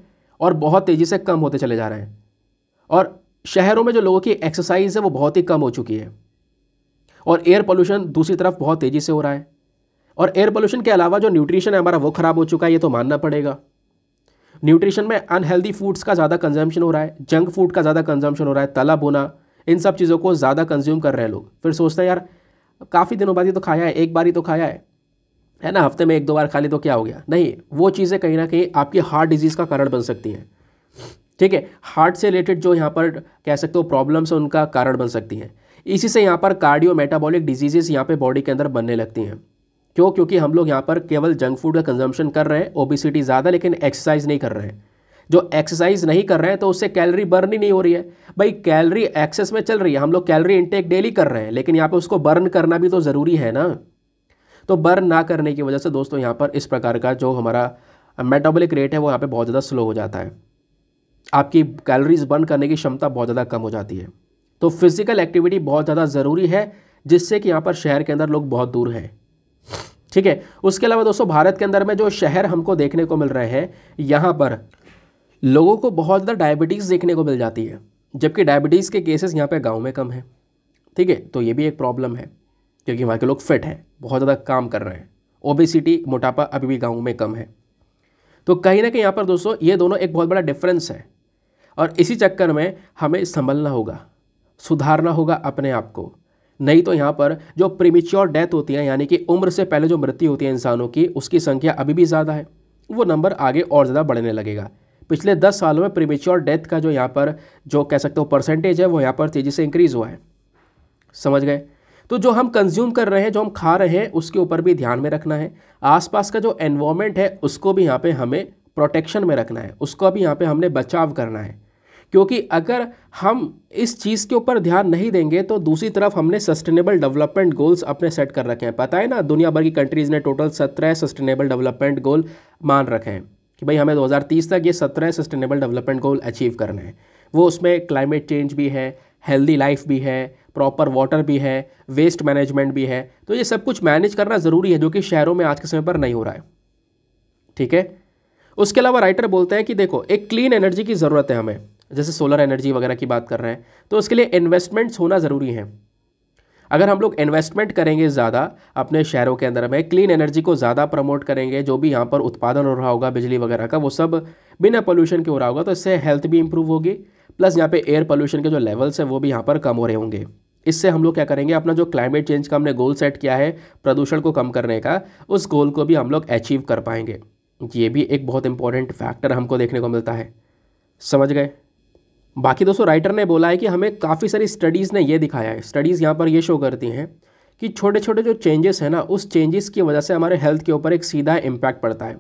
और बहुत तेज़ी से कम होते चले जा रहे हैं और शहरों में जो लोगों की एक्सरसाइज है वो बहुत ही कम हो चुकी है और एयर पोल्यूशन दूसरी तरफ बहुत तेज़ी से हो रहा है और एयर पोल्यूशन के अलावा जो न्यूट्रिशन है हमारा वो ख़राब हो चुका है ये तो मानना पड़ेगा न्यूट्रिशन में अनहेल्दी फूड्स का ज़्यादा कंजम्पशन हो रहा है जंक फूड का ज़्यादा कंजम्पशन हो रहा है तला बोना इन सब चीज़ों को ज़्यादा कंज्यूम कर रहे हैं लोग फिर सोचते हैं यार काफ़ी दिनों बाद ही तो खाया है एक बार ही तो खाया है है ना हफ्ते में एक दो बार खा ली तो क्या हो गया नहीं वो चीज़ें कहीं ना कहीं आपकी हार्ट डिजीज़ का कारण बन सकती हैं ठीक है हार्ट से रिलेटेड जो यहाँ पर कह सकते हो प्रॉब्लम्स उनका कारण बन सकती हैं इसी से यहाँ पर कार्डियो मेटाबॉलिक डिजीजेस यहाँ पे बॉडी के अंदर बनने लगती हैं क्यों क्योंकि हम लोग यहाँ पर केवल जंक फूड का कंजम्पशन कर रहे हैं ओबिसिटी ज़्यादा लेकिन एक्सरसाइज नहीं कर रहे हैं जो एक्सरसाइज नहीं कर रहे हैं तो उससे कैलरी बर्न ही नहीं हो रही है भाई कैलरी एक्सेस में चल रही है हम लोग कैलरी इंटेक डेली कर रहे हैं लेकिन यहाँ पर उसको बर्न करना भी तो ज़रूरी है ना तो बर्न ना करने की वजह से दोस्तों यहाँ पर इस प्रकार का जो हमारा मेटाबॉलिक रेट है वो यहाँ पर बहुत ज़्यादा स्लो हो जाता है आपकी कैलरीज बर्न करने की क्षमता बहुत ज़्यादा कम हो जाती है तो फिज़िकल एक्टिविटी बहुत ज़्यादा ज़रूरी है जिससे कि यहाँ पर शहर के अंदर लोग बहुत दूर हैं ठीक है उसके अलावा दोस्तों भारत के अंदर में जो शहर हमको देखने को मिल रहे हैं यहाँ पर लोगों को बहुत ज़्यादा डायबिटीज़ देखने को मिल जाती है जबकि डायबिटीज़ के केसेस यहाँ पे गांव में कम है ठीक है तो ये भी एक प्रॉब्लम है क्योंकि वहाँ के लोग फिट हैं बहुत ज़्यादा काम कर रहे हैं ओबेसिटी मोटापा अभी भी गाँव में कम है तो कहीं ना कहीं यहाँ पर दोस्तों ये दोनों एक बहुत बड़ा डिफरेंस है और इसी चक्कर में हमें संभलना होगा सुधारना होगा अपने आप को नहीं तो यहाँ पर जो प्रीमिच्योर डेथ होती है यानी कि उम्र से पहले जो मृत्यु होती है इंसानों की उसकी संख्या अभी भी ज़्यादा है वो नंबर आगे और ज़्यादा बढ़ने लगेगा पिछले दस सालों में प्रीमेच्योर डेथ का जो यहाँ पर जो कह सकते हो परसेंटेज है वो यहाँ पर तेज़ी से इंक्रीज़ हुआ है समझ गए तो जो हम कंज्यूम कर रहे हैं जो हम खा रहे हैं उसके ऊपर भी ध्यान में रखना है आसपास का जो एनवायरमेंट है उसको भी यहाँ पे हमें प्रोटेक्शन में रखना है उसको भी यहाँ पे हमने बचाव करना है क्योंकि अगर हम इस चीज़ के ऊपर ध्यान नहीं देंगे तो दूसरी तरफ हमने सस्टेनेबल डेवलपमेंट गोल्स अपने सेट कर रखे हैं पता है ना दुनिया भर की कंट्रीज़ ने टोटल सत्रह सस्टेनेबल डेवलपमेंट गोल मान रखे हैं कि भाई हमें 2030 तक ये सत्रह सस्टेनेबल डेवलपमेंट गोल अचीव करना है वो उसमें क्लाइमेट चेंज भी है हेल्दी लाइफ भी है प्रॉपर वाटर भी है वेस्ट मैनेजमेंट भी है तो ये सब कुछ मैनेज करना ज़रूरी है जो कि शहरों में आज के समय पर नहीं हो रहा है ठीक है उसके अलावा राइटर बोलते हैं कि देखो एक क्लीन एनर्जी की ज़रूरत है हमें जैसे सोलर एनर्जी वगैरह की बात कर रहे हैं तो उसके लिए इन्वेस्टमेंट्स होना ज़रूरी है अगर हम लोग इन्वेस्टमेंट करेंगे ज़्यादा अपने शहरों के अंदर में क्लीन एनर्जी को ज़्यादा प्रमोट करेंगे जो भी यहाँ पर उत्पादन हो रहा होगा बिजली वगैरह का वो सब बिना पोल्यूशन के हो रहा होगा तो इससे हेल्थ भी इंप्रूव होगी प्लस यहाँ पे एयर पोल्यूशन के जो लेवल्स हैं वो भी यहाँ पर कम हो रहे होंगे इससे हम लोग क्या करेंगे अपना जो क्लाइमेट चेंज का हमने गोल सेट किया है प्रदूषण को कम करने का उस गोल को भी हम लोग अचीव कर पाएंगे ये भी एक बहुत इंपॉर्टेंट फैक्टर हमको देखने को मिलता है समझ गए बाकी दोस्तों राइटर ने बोला है कि हमें काफ़ी सारी स्टडीज़ ने ये दिखाया है स्टडीज़ यहाँ पर ये शो करती हैं कि छोटे छोटे जो चेंजेस हैं ना उस चेंजेस की वजह से हमारे हेल्थ के ऊपर एक सीधा इम्पैक्ट पड़ता है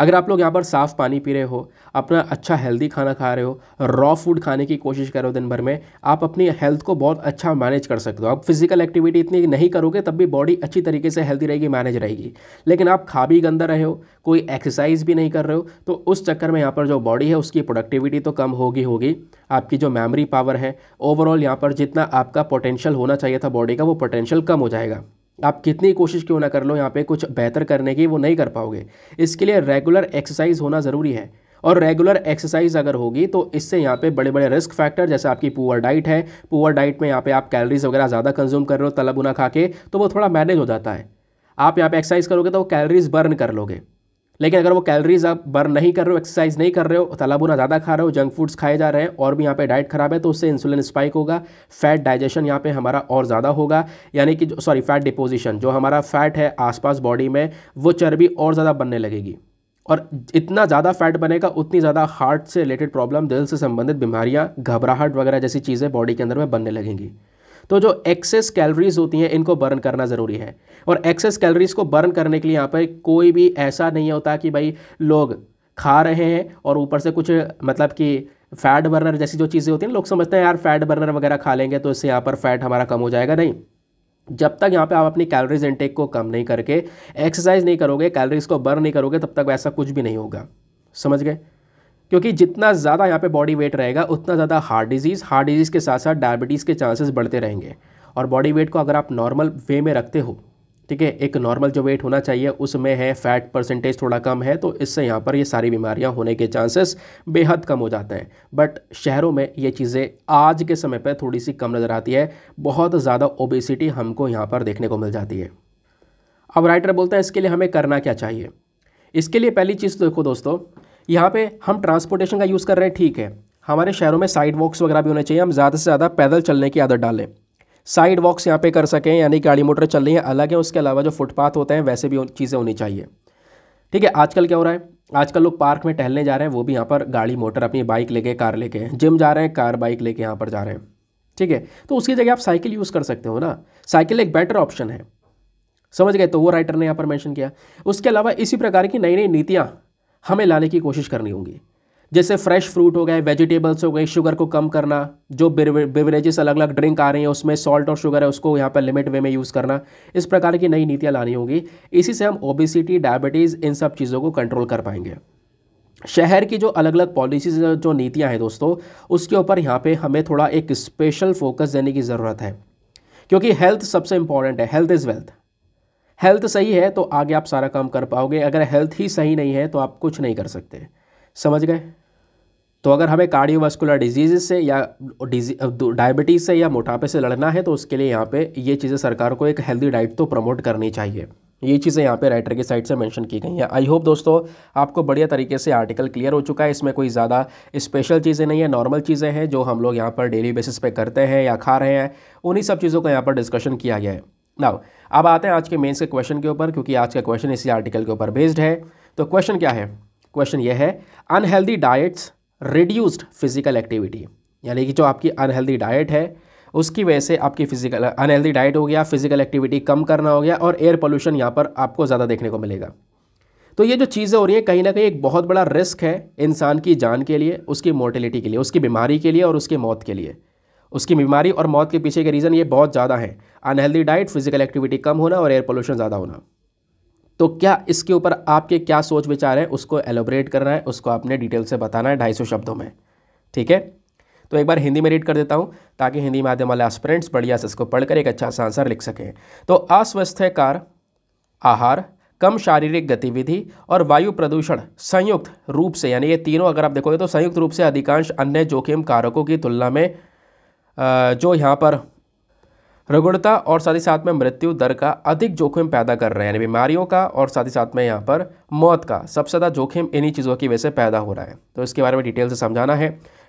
अगर आप लोग यहाँ पर साफ़ पानी पी रहे हो अपना अच्छा हेल्दी खाना खा रहे हो रॉ फूड खाने की कोशिश करो दिन भर में आप अपनी हेल्थ को बहुत अच्छा मैनेज कर सकते हो आप फिजिकल एक्टिविटी इतनी नहीं करोगे तब भी बॉडी अच्छी तरीके से हेल्दी रहेगी मैनेज रहेगी लेकिन आप खा भी गंदा रहे हो कोई एक्सरसाइज भी नहीं कर रहे हो तो उस चक्कर में यहाँ पर जो बॉडी है उसकी प्रोडक्टिविटी तो कम होगी होगी आपकी जो मेमोरी पावर है ओवरऑल यहाँ पर जितना आपका पोटेंशियल होना चाहिए था बॉडी का वो पोटेंशियल कम हो जाएगा आप कितनी कोशिश क्यों ना कर लो यहाँ पे कुछ बेहतर करने की वो नहीं कर पाओगे इसके लिए रेगुलर एक्सरसाइज होना ज़रूरी है और रेगुलर एक्सरसाइज अगर होगी तो इससे यहाँ पे बड़े बड़े रिस्क फैक्टर जैसे आपकी पुअर डाइट है पुअर डाइट में यहाँ पे आप कैलरीज़ वगैरह ज़्यादा कंज्यूम कर रहे हो तलब उना खा के तो वो थोड़ा मैनेज हो जाता है आप यहाँ पे एक्सरसाइज करोगे तो वो कैलरीज बर्न कर लोगे लेकिन अगर वो कैलरीज आप बर्न नहीं कर रहे हो एक्सरसाइज नहीं कर रहे हो तलाबुना ज़्यादा खा रहे हो जंक फूड्स खाए जा रहे हैं और भी यहाँ पे डाइट खराब है तो उससे इंसुलिन स्पाइक होगा फैट डाइजेशन यहाँ पे हमारा और ज़्यादा होगा यानी कि सॉरी फैट डिपोजिशन जो हमारा फैट है आसपास बॉडी में वो चर्बी और ज़्यादा बनने लगेगी और इतना ज़्यादा फैट बनेगा उतनी ज़्यादा हार्ट से रिलेटेड प्रॉब्लम दिल से संबंधित बीमारियाँ घबराहट वगैरह जैसी चीज़ें बॉडी के अंदर में बनने लगेंगी तो जो एक्सेस कैलोरीज होती हैं इनको बर्न करना ज़रूरी है और एक्सेस कैलोरीज को बर्न करने के लिए यहाँ पर कोई भी ऐसा नहीं होता कि भाई लोग खा रहे हैं और ऊपर से कुछ मतलब कि फैट बर्नर जैसी जो चीज़ें होती हैं लोग समझते हैं यार फैट बर्नर वगैरह खा लेंगे तो इससे यहाँ पर फैट हमारा कम हो जाएगा नहीं जब तक यहाँ पे आप अपनी कैलोरीज इनटेक को कम नहीं करके एक्सरसाइज नहीं करोगे कैलोरीज को बर्न नहीं करोगे तब तक वैसा कुछ भी नहीं होगा समझ गए क्योंकि जितना ज़्यादा यहाँ पे बॉडी वेट रहेगा उतना ज़्यादा हार्ट डिजीज़ हार्ट डिजीज़ के साथ साथ डायबिटीज़ के चांसेस बढ़ते रहेंगे और बॉडी वेट को अगर आप नॉर्मल वे में रखते हो ठीक है एक नॉर्मल जो वेट होना चाहिए उसमें है फैट परसेंटेज थोड़ा कम है तो इससे यहाँ पर ये सारी बीमारियाँ होने के चांसेस बेहद कम हो जाते हैं बट शहरों में ये चीज़ें आज के समय पर थोड़ी सी कम नज़र आती है बहुत ज़्यादा ओबेसिटी हमको यहाँ पर देखने को मिल जाती है अब राइटर बोलते हैं इसके लिए हमें करना क्या चाहिए इसके लिए पहली चीज़ तो देखो दोस्तों यहाँ पे हम ट्रांसपोर्टेशन का यूज़ कर रहे हैं ठीक है हमारे शहरों में साइड वॉक्स वगैरह भी होने चाहिए हम ज़्यादा से ज़्यादा पैदल चलने की आदत डालें साइड वॉक्स यहाँ पे कर सकें यानी गाड़ी मोटर चल रही है अलग है उसके अलावा जो फुटपाथ होते हैं वैसे भी चीज़ें होनी चाहिए ठीक है आजकल क्या हो रहा है आजकल लोग पार्क में टहलने जा रहे हैं वो भी यहाँ पर गाड़ी मोटर अपनी बाइक लेके कार लेके जिम जा रहे हैं कार बाइक लेके यहाँ पर जा रहे हैं ठीक है तो उसकी जगह आप साइकिल यूज़ कर सकते हो ना साइकिल एक बेटर ऑप्शन है समझ गए तो वो राइटर ने यहाँ पर मैंशन किया उसके अलावा इसी प्रकार की नई नई नीतियाँ हमें लाने की कोशिश करनी होगी जैसे फ्रेश फ्रूट हो गए वेजिटेबल्स हो गए शुगर को कम करना जो बेवरेजेस अलग अलग ड्रिंक आ रही हैं उसमें सॉल्ट और शुगर है उसको यहाँ पर लिमिट वे में यूज़ करना इस प्रकार की नई नीतियाँ लानी होंगी इसी से हम ओबिसिटी डायबिटीज़ इन सब चीज़ों को कंट्रोल कर पाएंगे शहर की जो अलग अलग पॉलिसीज जो नीतियाँ हैं दोस्तों उसके ऊपर यहाँ पे हमें थोड़ा एक स्पेशल फोकस देने की ज़रूरत है क्योंकि हेल्थ सबसे इंपॉर्टेंट है हेल्थ इज़ वेल्थ हेल्थ सही है तो आगे आप सारा काम कर पाओगे अगर हेल्थ ही सही नहीं है तो आप कुछ नहीं कर सकते समझ गए तो अगर हमें कार्डियोवास्कुलर डिजीज से या डायबिटीज़ से या मोटापे से लड़ना है तो उसके लिए यहाँ पे ये चीज़ें सरकार को एक हेल्दी डाइट तो प्रमोट करनी चाहिए ये चीज़ें यहाँ पे राइटर की साइड से मेंशन की गई हैं आई होप दोस्तों आपको बढ़िया तरीके से आर्टिकल क्लियर हो चुका है इसमें कोई ज़्यादा स्पेशल चीज़ें नहीं है नॉर्मल चीज़ें हैं जो हम लोग यहाँ पर डेली बेसिस पे करते हैं या खा रहे हैं उन्हीं सब चीज़ों का यहाँ पर डिस्कशन किया गया है नाउ अब आते हैं आज के मेंस के क्वेश्चन के ऊपर क्योंकि आज का क्वेश्चन इसी आर्टिकल के ऊपर बेस्ड है तो क्वेश्चन क्या है क्वेश्चन ये है unhealthy diets reduced physical activity यानी कि जो आपकी अनहेल्दी डाइट है उसकी वजह से आपकी फिजिकल अनहेल्दी डाइट हो गया फिजिकल एक्टिविटी कम करना हो गया और एयर पोल्यूशन यहाँ पर आपको ज़्यादा देखने को मिलेगा तो ये जो चीज़ें हो रही हैं कहीं ना कहीं एक बहुत बड़ा रिस्क है इंसान की जान के लिए उसकी मोर्टिलिटी के लिए उसकी बीमारी के लिए और उसकी मौत के लिए उसकी बीमारी और मौत के पीछे के रीज़न ये बहुत ज़्यादा हैं अनहेल्दी डाइट फिजिकल एक्टिविटी कम होना और एयर पोल्यूशन ज़्यादा होना तो क्या इसके ऊपर आपके क्या सोच विचार हैं उसको एलोबरेट करना है उसको आपने डिटेल से बताना है ढाई सौ शब्दों में ठीक है तो एक बार हिंदी में रीड कर देता हूँ ताकि हिंदी माध्यम वाले एस्परेंट्स बढ़िया से इसको पढ़कर एक अच्छा सा आंसर लिख सकें तो अस्वस्थ्यकार आहार कम शारीरिक गतिविधि और वायु प्रदूषण संयुक्त रूप से यानी ये तीनों अगर आप देखोगे तो संयुक्त रूप से अधिकांश अन्य जोखिम कारकों की तुलना में जो यहाँ पर रुगुणता और साथ ही साथ में मृत्यु दर का अधिक जोखिम पैदा कर रहे हैं यानी बीमारियों का और साथ ही साथ में यहाँ पर मौत का सबसे ज़्यादा जोखिम इन्हीं चीज़ों की वजह से पैदा हो रहा है तो इसके बारे में डिटेल से समझाना है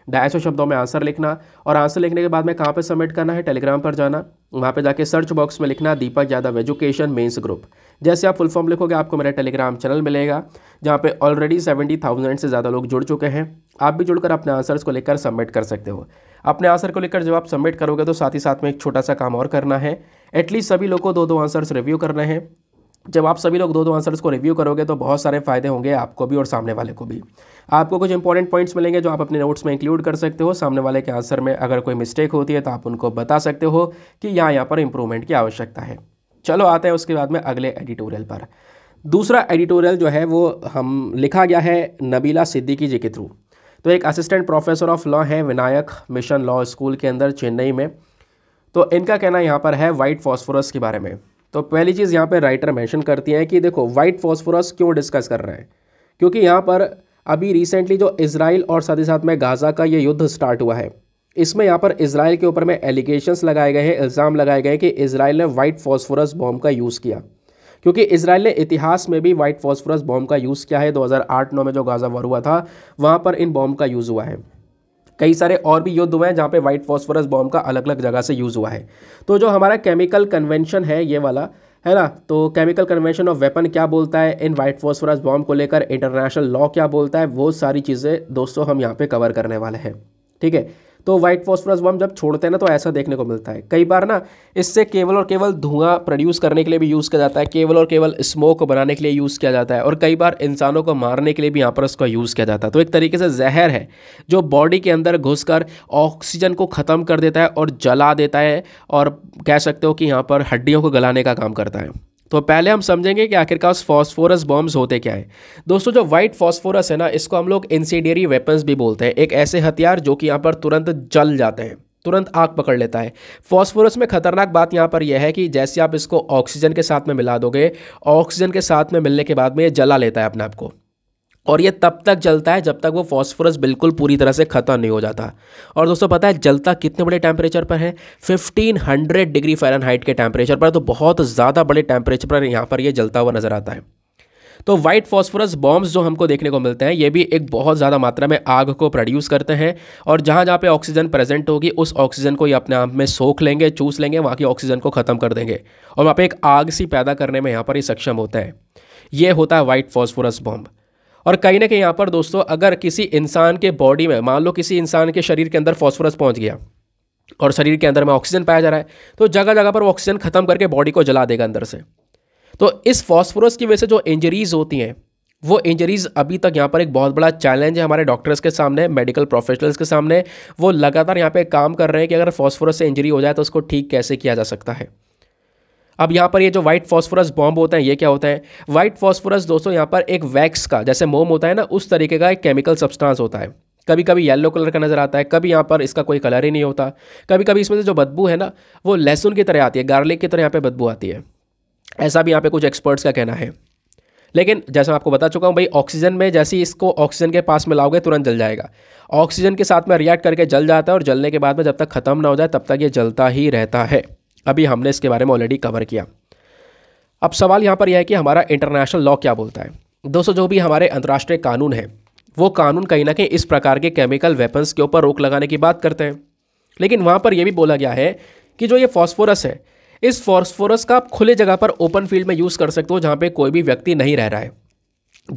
ढाई सौ शब्दों में आंसर लिखना और आंसर लिखने के बाद में कहाँ पर सबमिट करना है टेलीग्राम पर जाना वहाँ पर जाके सर्च बॉक्स में लिखना Deepak Yadav education mains group जैसे आप फुल फॉर्म लिखोगे आपको मेरा टेलीग्राम चैनल मिलेगा जहाँ पे ऑलरेडी सेवेंटी थाउजेंड से ज़्यादा लोग जुड़ चुके हैं आप भी जुड़कर अपने आंसर्स को लेकर सबमिट कर सकते हो अपने आंसर को लेकर जब आप सबमिट करोगे तो साथ ही साथ में एक छोटा सा काम और करना है एटलीस्ट सभी लोग को दो दो आंसर्स रिव्यू करने हैं जब आप सभी लोग दो दो आंसर्स को रिव्यू करोगे तो बहुत सारे फायदे होंगे आपको भी और सामने वाले को भी आपको कुछ इंपॉर्टेंट पॉइंट्स मिलेंगे जो आप अपने नोट्स में इंक्लूड कर सकते हो सामने वाले के आंसर में अगर कोई मिस्टेक होती है तो आप उनको बता सकते हो कि यहाँ यहाँ पर इंप्रूवमेंट की आवश्यकता है चलो आते हैं उसके बाद में अगले एडिटोरियल पर दूसरा एडिटोरियल जो है वो हम लिखा गया है नबीला सिद्दीकी जी के थ्रू तो एक असिस्टेंट प्रोफेसर ऑफ लॉ है विनायक मिशन लॉ स्कूल के अंदर चेन्नई में तो इनका कहना यहाँ पर है वाइट फॉस्फोरस के बारे में तो पहली चीज़ यहाँ पे राइटर मेंशन करती हैं कि देखो वाइट फॉस्फोरस क्यों डिस्कस कर रहे हैं क्योंकि यहाँ पर अभी रिसेंटली जो इसराइल और साथ ही साथ में गाज़ा का ये युद्ध स्टार्ट हुआ है इसमें यहाँ पर इसराइल के ऊपर में एलिगेशंस लगाए गए हैं इल्ज़ाम लगाए गए हैं कि इसराइल ने वाइट फॉस्फोरस बॉम्ब का यूज़ किया क्योंकि इसराइल ने इतिहास में भी वाइट फॉस्फोरस बॉम्ब का यूज़ किया है 2008-9 में जो गाज़ा वॉर हुआ था वहाँ पर इन बॉम्ब का यूज़ हुआ है कई सारे और भी युद्ध हुए हैं जहाँ पे वाइट फॉस्फोरस बॉम्ब का अलग अलग जगह से यूज़ हुआ है तो जो हमारा केमिकल कन्वेंशन है ये वाला है ना तो केमिकल कन्वेंशन ऑफ वेपन क्या बोलता है इन वाइट फॉस्फोरस बॉम्ब को लेकर इंटरनेशनल लॉ क्या बोलता है वो सारी चीज़ें दोस्तों हम यहाँ पर कवर करने वाले हैं ठीक है तो व्हाइट फॉस्फोरस बम जब छोड़ते हैं ना तो ऐसा देखने को मिलता है कई बार ना इससे केवल और केवल धुआं प्रोड्यूस करने के लिए भी यूज़ किया जाता है केवल और केवल स्मोक बनाने के लिए यूज़ किया जाता है और कई बार इंसानों को मारने के लिए भी यहाँ पर उसका यूज़ किया जाता है तो एक तरीके से जहर है जो बॉडी के अंदर घुस ऑक्सीजन को ख़त्म कर देता है और जला देता है और कह सकते हो कि यहाँ पर हड्डियों को गलाने का काम करता है तो पहले हम समझेंगे कि आखिरकार फॉस्फोरस बॉम्ब्स होते क्या है दोस्तों जो व्हाइट फॉस्फोरस है ना इसको हम लोग इंसीडियरी वेपन्स भी बोलते हैं एक ऐसे हथियार जो कि यहाँ पर तुरंत जल जाते हैं तुरंत आग पकड़ लेता है फॉस्फोरस में खतरनाक बात यहाँ पर यह है कि जैसे आप इसको ऑक्सीजन के साथ में मिला दोगे ऑक्सीजन के साथ में मिलने के बाद में ये जला लेता है अपने आप को और ये तब तक जलता है जब तक वो फॉस्फोरस बिल्कुल पूरी तरह से ख़त्म नहीं हो जाता और दोस्तों पता है जलता कितने बड़े टेम्परेचर पर है 1500 डिग्री फ़ारेनहाइट के टेम्परेचर पर तो बहुत ज़्यादा बड़े टेम्परेचर पर यहाँ पर ये जलता हुआ नज़र आता है तो वाइट फॉस्फोरस बॉम्ब्स जो हमको देखने को मिलते हैं ये भी एक बहुत ज़्यादा मात्रा में आग को प्रोड्यूस करते हैं और जहाँ जहाँ पे ऑक्सीजन प्रेजेंट होगी उस ऑक्सीजन को ये अपने आप में सोख लेंगे चूस लेंगे वहाँ की ऑक्सीजन को ख़त्म कर देंगे और वहाँ पर एक आग सी पैदा करने में यहाँ पर ये सक्षम होता है ये होता है वाइट फॉस्फोरस बॉम्ब और कहीं ना कहीं यहाँ पर दोस्तों अगर किसी इंसान के बॉडी में मान लो किसी इंसान के शरीर के अंदर फॉस्फोरस पहुँच गया और शरीर के अंदर में ऑक्सीजन पाया जा रहा है तो जगह जगह पर ऑक्सीजन खत्म करके बॉडी को जला देगा अंदर से तो इस फॉस्फोरस की वजह से जो इंजरीज होती हैं वो इंजरीज अभी तक यहाँ पर एक बहुत बड़ा चैलेंज है हमारे डॉक्टर्स के सामने मेडिकल प्रोफेशनल्स के सामने वो लगातार यहाँ पे काम कर रहे हैं कि अगर फॉस्फोरस से इंजरी हो जाए तो उसको ठीक कैसे किया जा सकता है अब यहाँ पर ये जो व्हाइट फॉस्फोरस बॉम्ब होता है ये क्या होता है व्हाइट फॉस्फोरस दोस्तों यहाँ पर एक वैक्स का जैसे मोम होता है ना उस तरीके का एक केमिकल सब्सटेंस होता है कभी कभी येलो कलर का नज़र आता है कभी यहाँ पर इसका कोई कलर ही नहीं होता कभी कभी इसमें से जो बदबू है ना वो लहसुन की तरह आती है गार्लिक की तरह यहाँ पर बदबू आती है ऐसा भी यहाँ पर कुछ एक्सपर्ट्स का कहना है लेकिन जैसा मैं आपको बता चुका हूँ भाई ऑक्सीजन में जैसे ही इसको ऑक्सीजन के पास में लाओगे तुरंत जल जाएगा ऑक्सीजन के साथ में रिएक्ट करके जल जाता है और जलने के बाद में जब तक ख़त्म ना हो जाए तब तक ये जलता ही रहता है अभी हमने इसके बारे में ऑलरेडी कवर किया अब सवाल यहाँ पर यह है कि हमारा इंटरनेशनल लॉ क्या बोलता है दोस्तों जो भी हमारे अंतर्राष्ट्रीय कानून हैं वो कानून कहीं ना कहीं इस प्रकार के केमिकल वेपन्स के ऊपर रोक लगाने की बात करते हैं लेकिन वहाँ पर यह भी बोला गया है कि जो ये फॉस्फोरस है इस फॉस्फोरस का आप खुले जगह पर ओपन फील्ड में यूज़ कर सकते हो जहाँ पे कोई भी व्यक्ति नहीं रह रहा है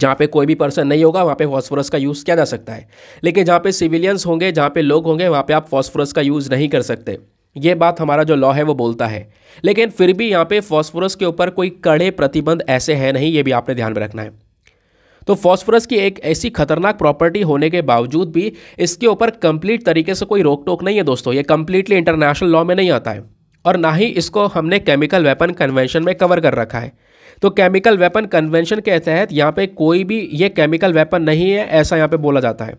जहाँ पे कोई भी पर्सन नहीं होगा वहाँ पे फॉस्फोरस का यूज़ किया जा सकता है लेकिन जहाँ पे सिविलियंस होंगे जहाँ पे लोग होंगे वहाँ पे आप फॉस्फोरस का यूज़ नहीं कर सकते ये बात हमारा जो लॉ है वो बोलता है लेकिन फिर भी यहाँ पे फॉस्फोरस के ऊपर कोई कड़े प्रतिबंध ऐसे हैं नहीं ये भी आपने ध्यान में रखना है तो फॉस्फोरस की एक ऐसी खतरनाक प्रॉपर्टी होने के बावजूद भी इसके ऊपर कंप्लीट तरीके से कोई रोक टोक नहीं है दोस्तों ये कंप्लीटली इंटरनेशनल लॉ में नहीं आता है और ना ही इसको हमने केमिकल वेपन कन्वेंशन में कवर कर रखा है तो केमिकल वेपन कन्वेंशन के तहत यहाँ पे कोई भी ये केमिकल वेपन नहीं है ऐसा यहाँ पे बोला जाता है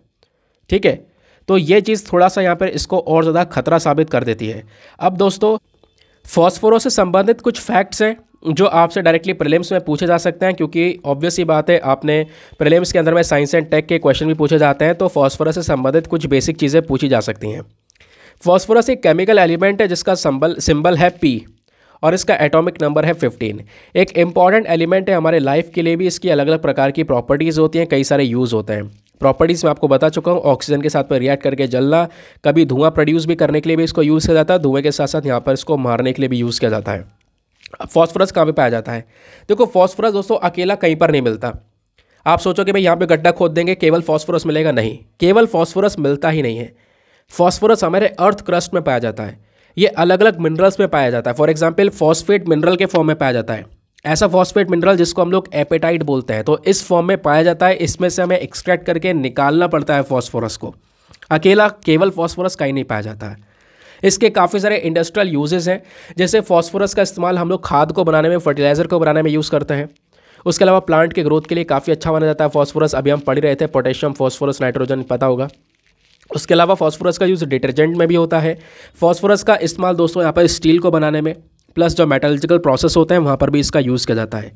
ठीक है तो ये चीज़ थोड़ा सा यहाँ पर इसको और ज़्यादा खतरा साबित कर देती है अब दोस्तों फॉस्फोरो से संबंधित कुछ फैक्ट्स हैं जो आपसे डायरेक्टली प्रीलिम्स में पूछे जा सकते हैं क्योंकि ऑब्वियस ही बात है आपने प्रीलिम्स के अंदर में साइंस एंड टेक के क्वेश्चन भी पूछे जाते हैं तो फॉस्फोरस से संबंधित कुछ बेसिक चीज़ें पूछी जा सकती हैं फॉस्फोरस एक केमिकल एलिमेंट है जिसका सिंबल सिंबल है पी और इसका एटॉमिक नंबर है 15 एक इम्पॉर्टेंट एलिमेंट है हमारे लाइफ के लिए भी इसकी अलग अलग प्रकार की प्रॉपर्टीज़ होती हैं कई सारे यूज़ होते हैं प्रॉपर्टीज़ में आपको बता चुका हूँ ऑक्सीजन के साथ में रिएक्ट करके जलना कभी धुआं प्रोड्यूस भी करने के लिए भी इसको यूज़ किया जाता है धुएँ के साथ साथ यहाँ पर इसको मारने के लिए भी यूज़ किया जाता है अब फॉस्फोरस कहाँ पर पाया जाता है देखो फॉस्फोरस दोस्तों अकेला कहीं पर नहीं मिलता आप सोचो कि भाई यहाँ पे गड्ढा खोद देंगे केवल फॉस्फोरस मिलेगा नहीं केवल फॉस्फोरस मिलता ही नहीं है फॉस्फोरस हमारे अर्थ क्रस्ट में पाया जाता है ये अलग अलग मिनरल्स में पाया जाता है फॉर एग्जाम्पल फॉस्फेट मिनरल के फॉर्म में पाया जाता है ऐसा फॉस्फेट मिनरल जिसको हम लोग एपेटाइट बोलते हैं तो इस फॉर्म में पाया जाता है इसमें से हमें एक्सट्रैक्ट करके निकालना पड़ता है फॉस्फोरस को अकेला केवल फॉस्फोरस का ही नहीं पाया जाता है इसके काफ़ी सारे इंडस्ट्रियल यूजेज़ हैं जैसे फॉस्फोरस का इस्तेमाल हम लोग खाद को बनाने में फर्टिलाइज़र को बनाने में यूज़ करते हैं उसके अलावा प्लांट के ग्रोथ के लिए काफ़ी अच्छा माना जाता है फॉस्फोरस अभी हम पढ़ रहे थे पोटेशियम फॉस्फोरस नाइट्रोजन पता होगा उसके अलावा फॉस्फोरस का यूज़ डिटर्जेंट में भी होता है फॉस्फोरस का इस्तेमाल दोस्तों यहाँ पर स्टील को बनाने में प्लस जो मेटोलॉजिकल प्रोसेस होते हैं वहाँ पर भी इसका यूज़ किया जाता है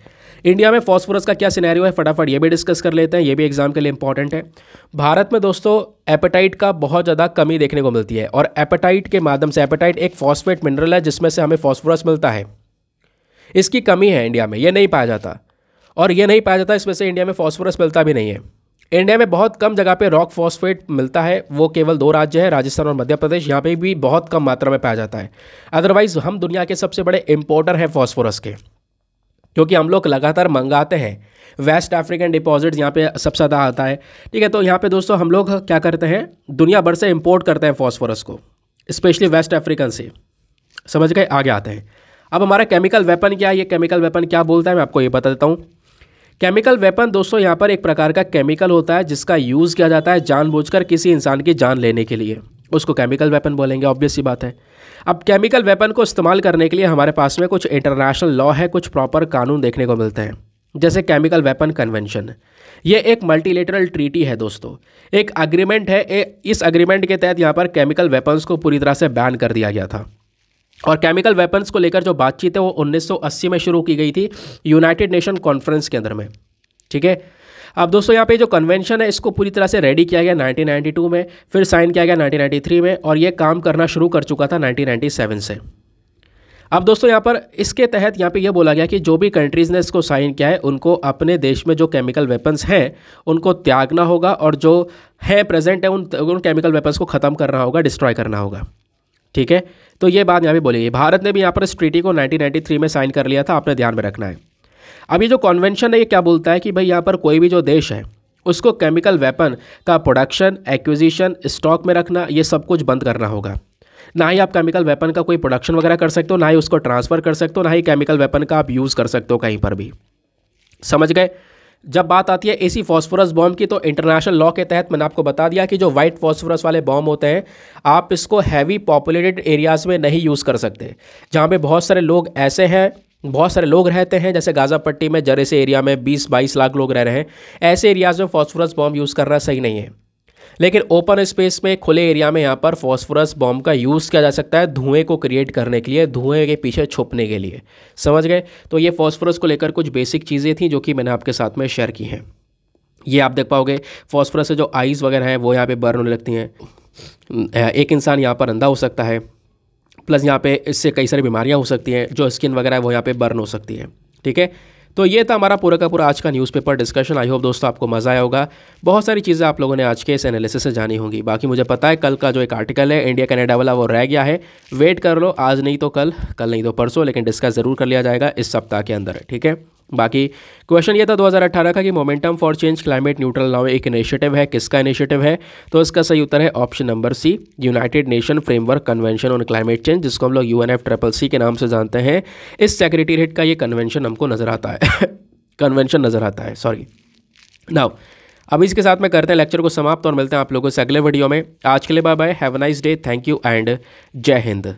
इंडिया में फॉस्फोरस का क्या सिनेरियो है फटाफट ये भी डिस्कस कर लेते हैं ये भी एग्ज़ाम के लिए इंपॉर्टेंट है भारत में दोस्तों एपेटाइट का बहुत ज़्यादा कमी देखने को मिलती है और एपेटाइट के माध्यम से एपेटाइट एक फॉस्फेट मिनरल है जिसमें से हमें फॉस्फोरस मिलता है इसकी कमी है इंडिया में ये नहीं पाया जाता और ये नहीं पाया जाता इसमें से इंडिया में फॉस्फोरस मिलता भी नहीं है इंडिया में बहुत कम जगह पे रॉक फॉस्फेट मिलता है वो केवल दो राज्य हैं राजस्थान और मध्य प्रदेश यहाँ पे भी बहुत कम मात्रा में पाया जाता है अदरवाइज़ हम दुनिया के सबसे बड़े इम्पोर्टर हैं फॉस्फोरस के क्योंकि हम लोग लगातार मंगाते हैं वेस्ट अफ्रीकन डिपॉजिट्स यहाँ पे सबसे ज़्यादा आता है ठीक है तो यहाँ पे दोस्तों हम लोग क्या करते हैं दुनिया भर से इम्पोर्ट करते हैं फॉस्फोरस को स्पेशली वेस्ट अफ्रीकन से समझ गए आगे आते हैं अब हमारा केमिकल वेपन क्या है ये केमिकल वेपन क्या बोलता है मैं आपको ये बता देता हूँ केमिकल वेपन दोस्तों यहाँ पर एक प्रकार का केमिकल होता है जिसका यूज़ किया जाता है जानबूझकर किसी इंसान की जान लेने के लिए उसको केमिकल वेपन बोलेंगे ऑब्वियस ही बात है अब केमिकल वेपन को इस्तेमाल करने के लिए हमारे पास में कुछ इंटरनेशनल लॉ है कुछ प्रॉपर कानून देखने को मिलते हैं जैसे केमिकल वेपन कन्वेंशन ये एक मल्टीलेटरल ट्रीटी है दोस्तों एक अग्रीमेंट है इस अग्रीमेंट के तहत यहाँ पर केमिकल वेपन्स को पूरी तरह से बैन कर दिया गया था और केमिकल वेपन्स को लेकर जो बातचीत है वो 1980 में शुरू की गई थी यूनाइटेड नेशन कॉन्फ्रेंस के अंदर में ठीक है अब दोस्तों यहाँ पे जो कन्वेंशन है इसको पूरी तरह से रेडी किया गया 1992 में फिर साइन किया गया 1993 में और ये काम करना शुरू कर चुका था 1997 से अब दोस्तों यहाँ पर इसके तहत यहाँ पे यह बोला गया कि जो भी कंट्रीज़ ने इसको साइन किया है उनको अपने देश में जो केमिकल वेपन्स हैं उनको त्यागना होगा और जो है प्रेजेंट है उन उन केमिकल वेपन्स को ख़त्म करना होगा डिस्ट्रॉय करना होगा ठीक है तो ये बात यहाँ पर बोली भारत ने भी यहाँ पर इस ट्रीटी को 1993 में साइन कर लिया था आपने ध्यान में रखना है अब ये जो कॉन्वेंशन है ये क्या बोलता है कि भाई यहाँ पर कोई भी जो देश है उसको केमिकल वेपन का प्रोडक्शन एक्विजिशन स्टॉक में रखना ये सब कुछ बंद करना होगा ना ही आप केमिकल वेपन का कोई प्रोडक्शन वगैरह कर सकते हो ना ही उसको ट्रांसफ़र कर सकते हो ना ही केमिकल वेपन का आप यूज़ कर सकते हो कहीं पर भी समझ गए जब बात आती है इसी फॉस्फोरस बॉम्ब की तो इंटरनेशनल लॉ के तहत मैंने आपको बता दिया कि जो वाइट फॉस्फोरस वाले बॉम्ब होते हैं आप इसको हैवी पॉपुलेटेड एरियाज़ में नहीं यूज़ कर सकते जहाँ पे बहुत सारे लोग ऐसे हैं बहुत सारे लोग रहते हैं जैसे गाज़ा पट्टी में से एरिया में 20-22 लाख लोग रह रहे हैं ऐसे एरियाज़ में फॉस्फोरस बॉम्ब यूज़ करना सही नहीं है लेकिन ओपन स्पेस में खुले एरिया में यहाँ पर फॉस्फोरस बॉम्ब का यूज़ किया जा सकता है धुएं को क्रिएट करने के लिए धुएं के पीछे छुपने के लिए समझ गए तो ये फॉस्फोरस को लेकर कुछ बेसिक चीज़ें थी जो कि मैंने आपके साथ में शेयर की हैं ये आप देख पाओगे फॉस्फोरस से जो आइज़ वगैरह हैं वो यहाँ पर बर्न होने लगती हैं एक इंसान यहाँ पर अंधा हो सकता है प्लस यहाँ पे इससे कई सारी बीमारियाँ हो सकती हैं जो स्किन वगैरह है वो यहाँ पे बर्न हो सकती है ठीक है तो ये था हमारा पूरा का पूरा आज का न्यूज़पेपर डिस्कशन आई होप दोस्तों आपको मज़ा आया होगा बहुत सारी चीज़ें आप लोगों ने आज के इस एनालिसिस से जानी होंगी बाकी मुझे पता है कल का जो एक आर्टिकल है इंडिया कनेडा वाला वो रह गया है वेट कर लो आज नहीं तो कल कल नहीं तो परसों लेकिन डिस्कस ज़रूर कर लिया जाएगा इस सप्ताह के अंदर ठीक है बाकी क्वेश्चन ये था 2018 का कि Momentum for change climate neutral Now एक इनिशिएटिव है किसका इनिशिएटिव है तो इसका सही उत्तर है option number C United Nation Framework Convention on climate Change जिसको हम लोग यू ट्रिपल सी के नाम से जानते हैं इस सेक्रेटेरिएट का ये कन्वेंशन हमको नज़र आता है कन्वेंशन नज़र आता है सॉरी नाउ अब इसके साथ में करते हैं लेक्चर को समाप्त और मिलते हैं आप लोगों से अगले वीडियो में आज के लिए bye bye have nice day thank you and जय हिंद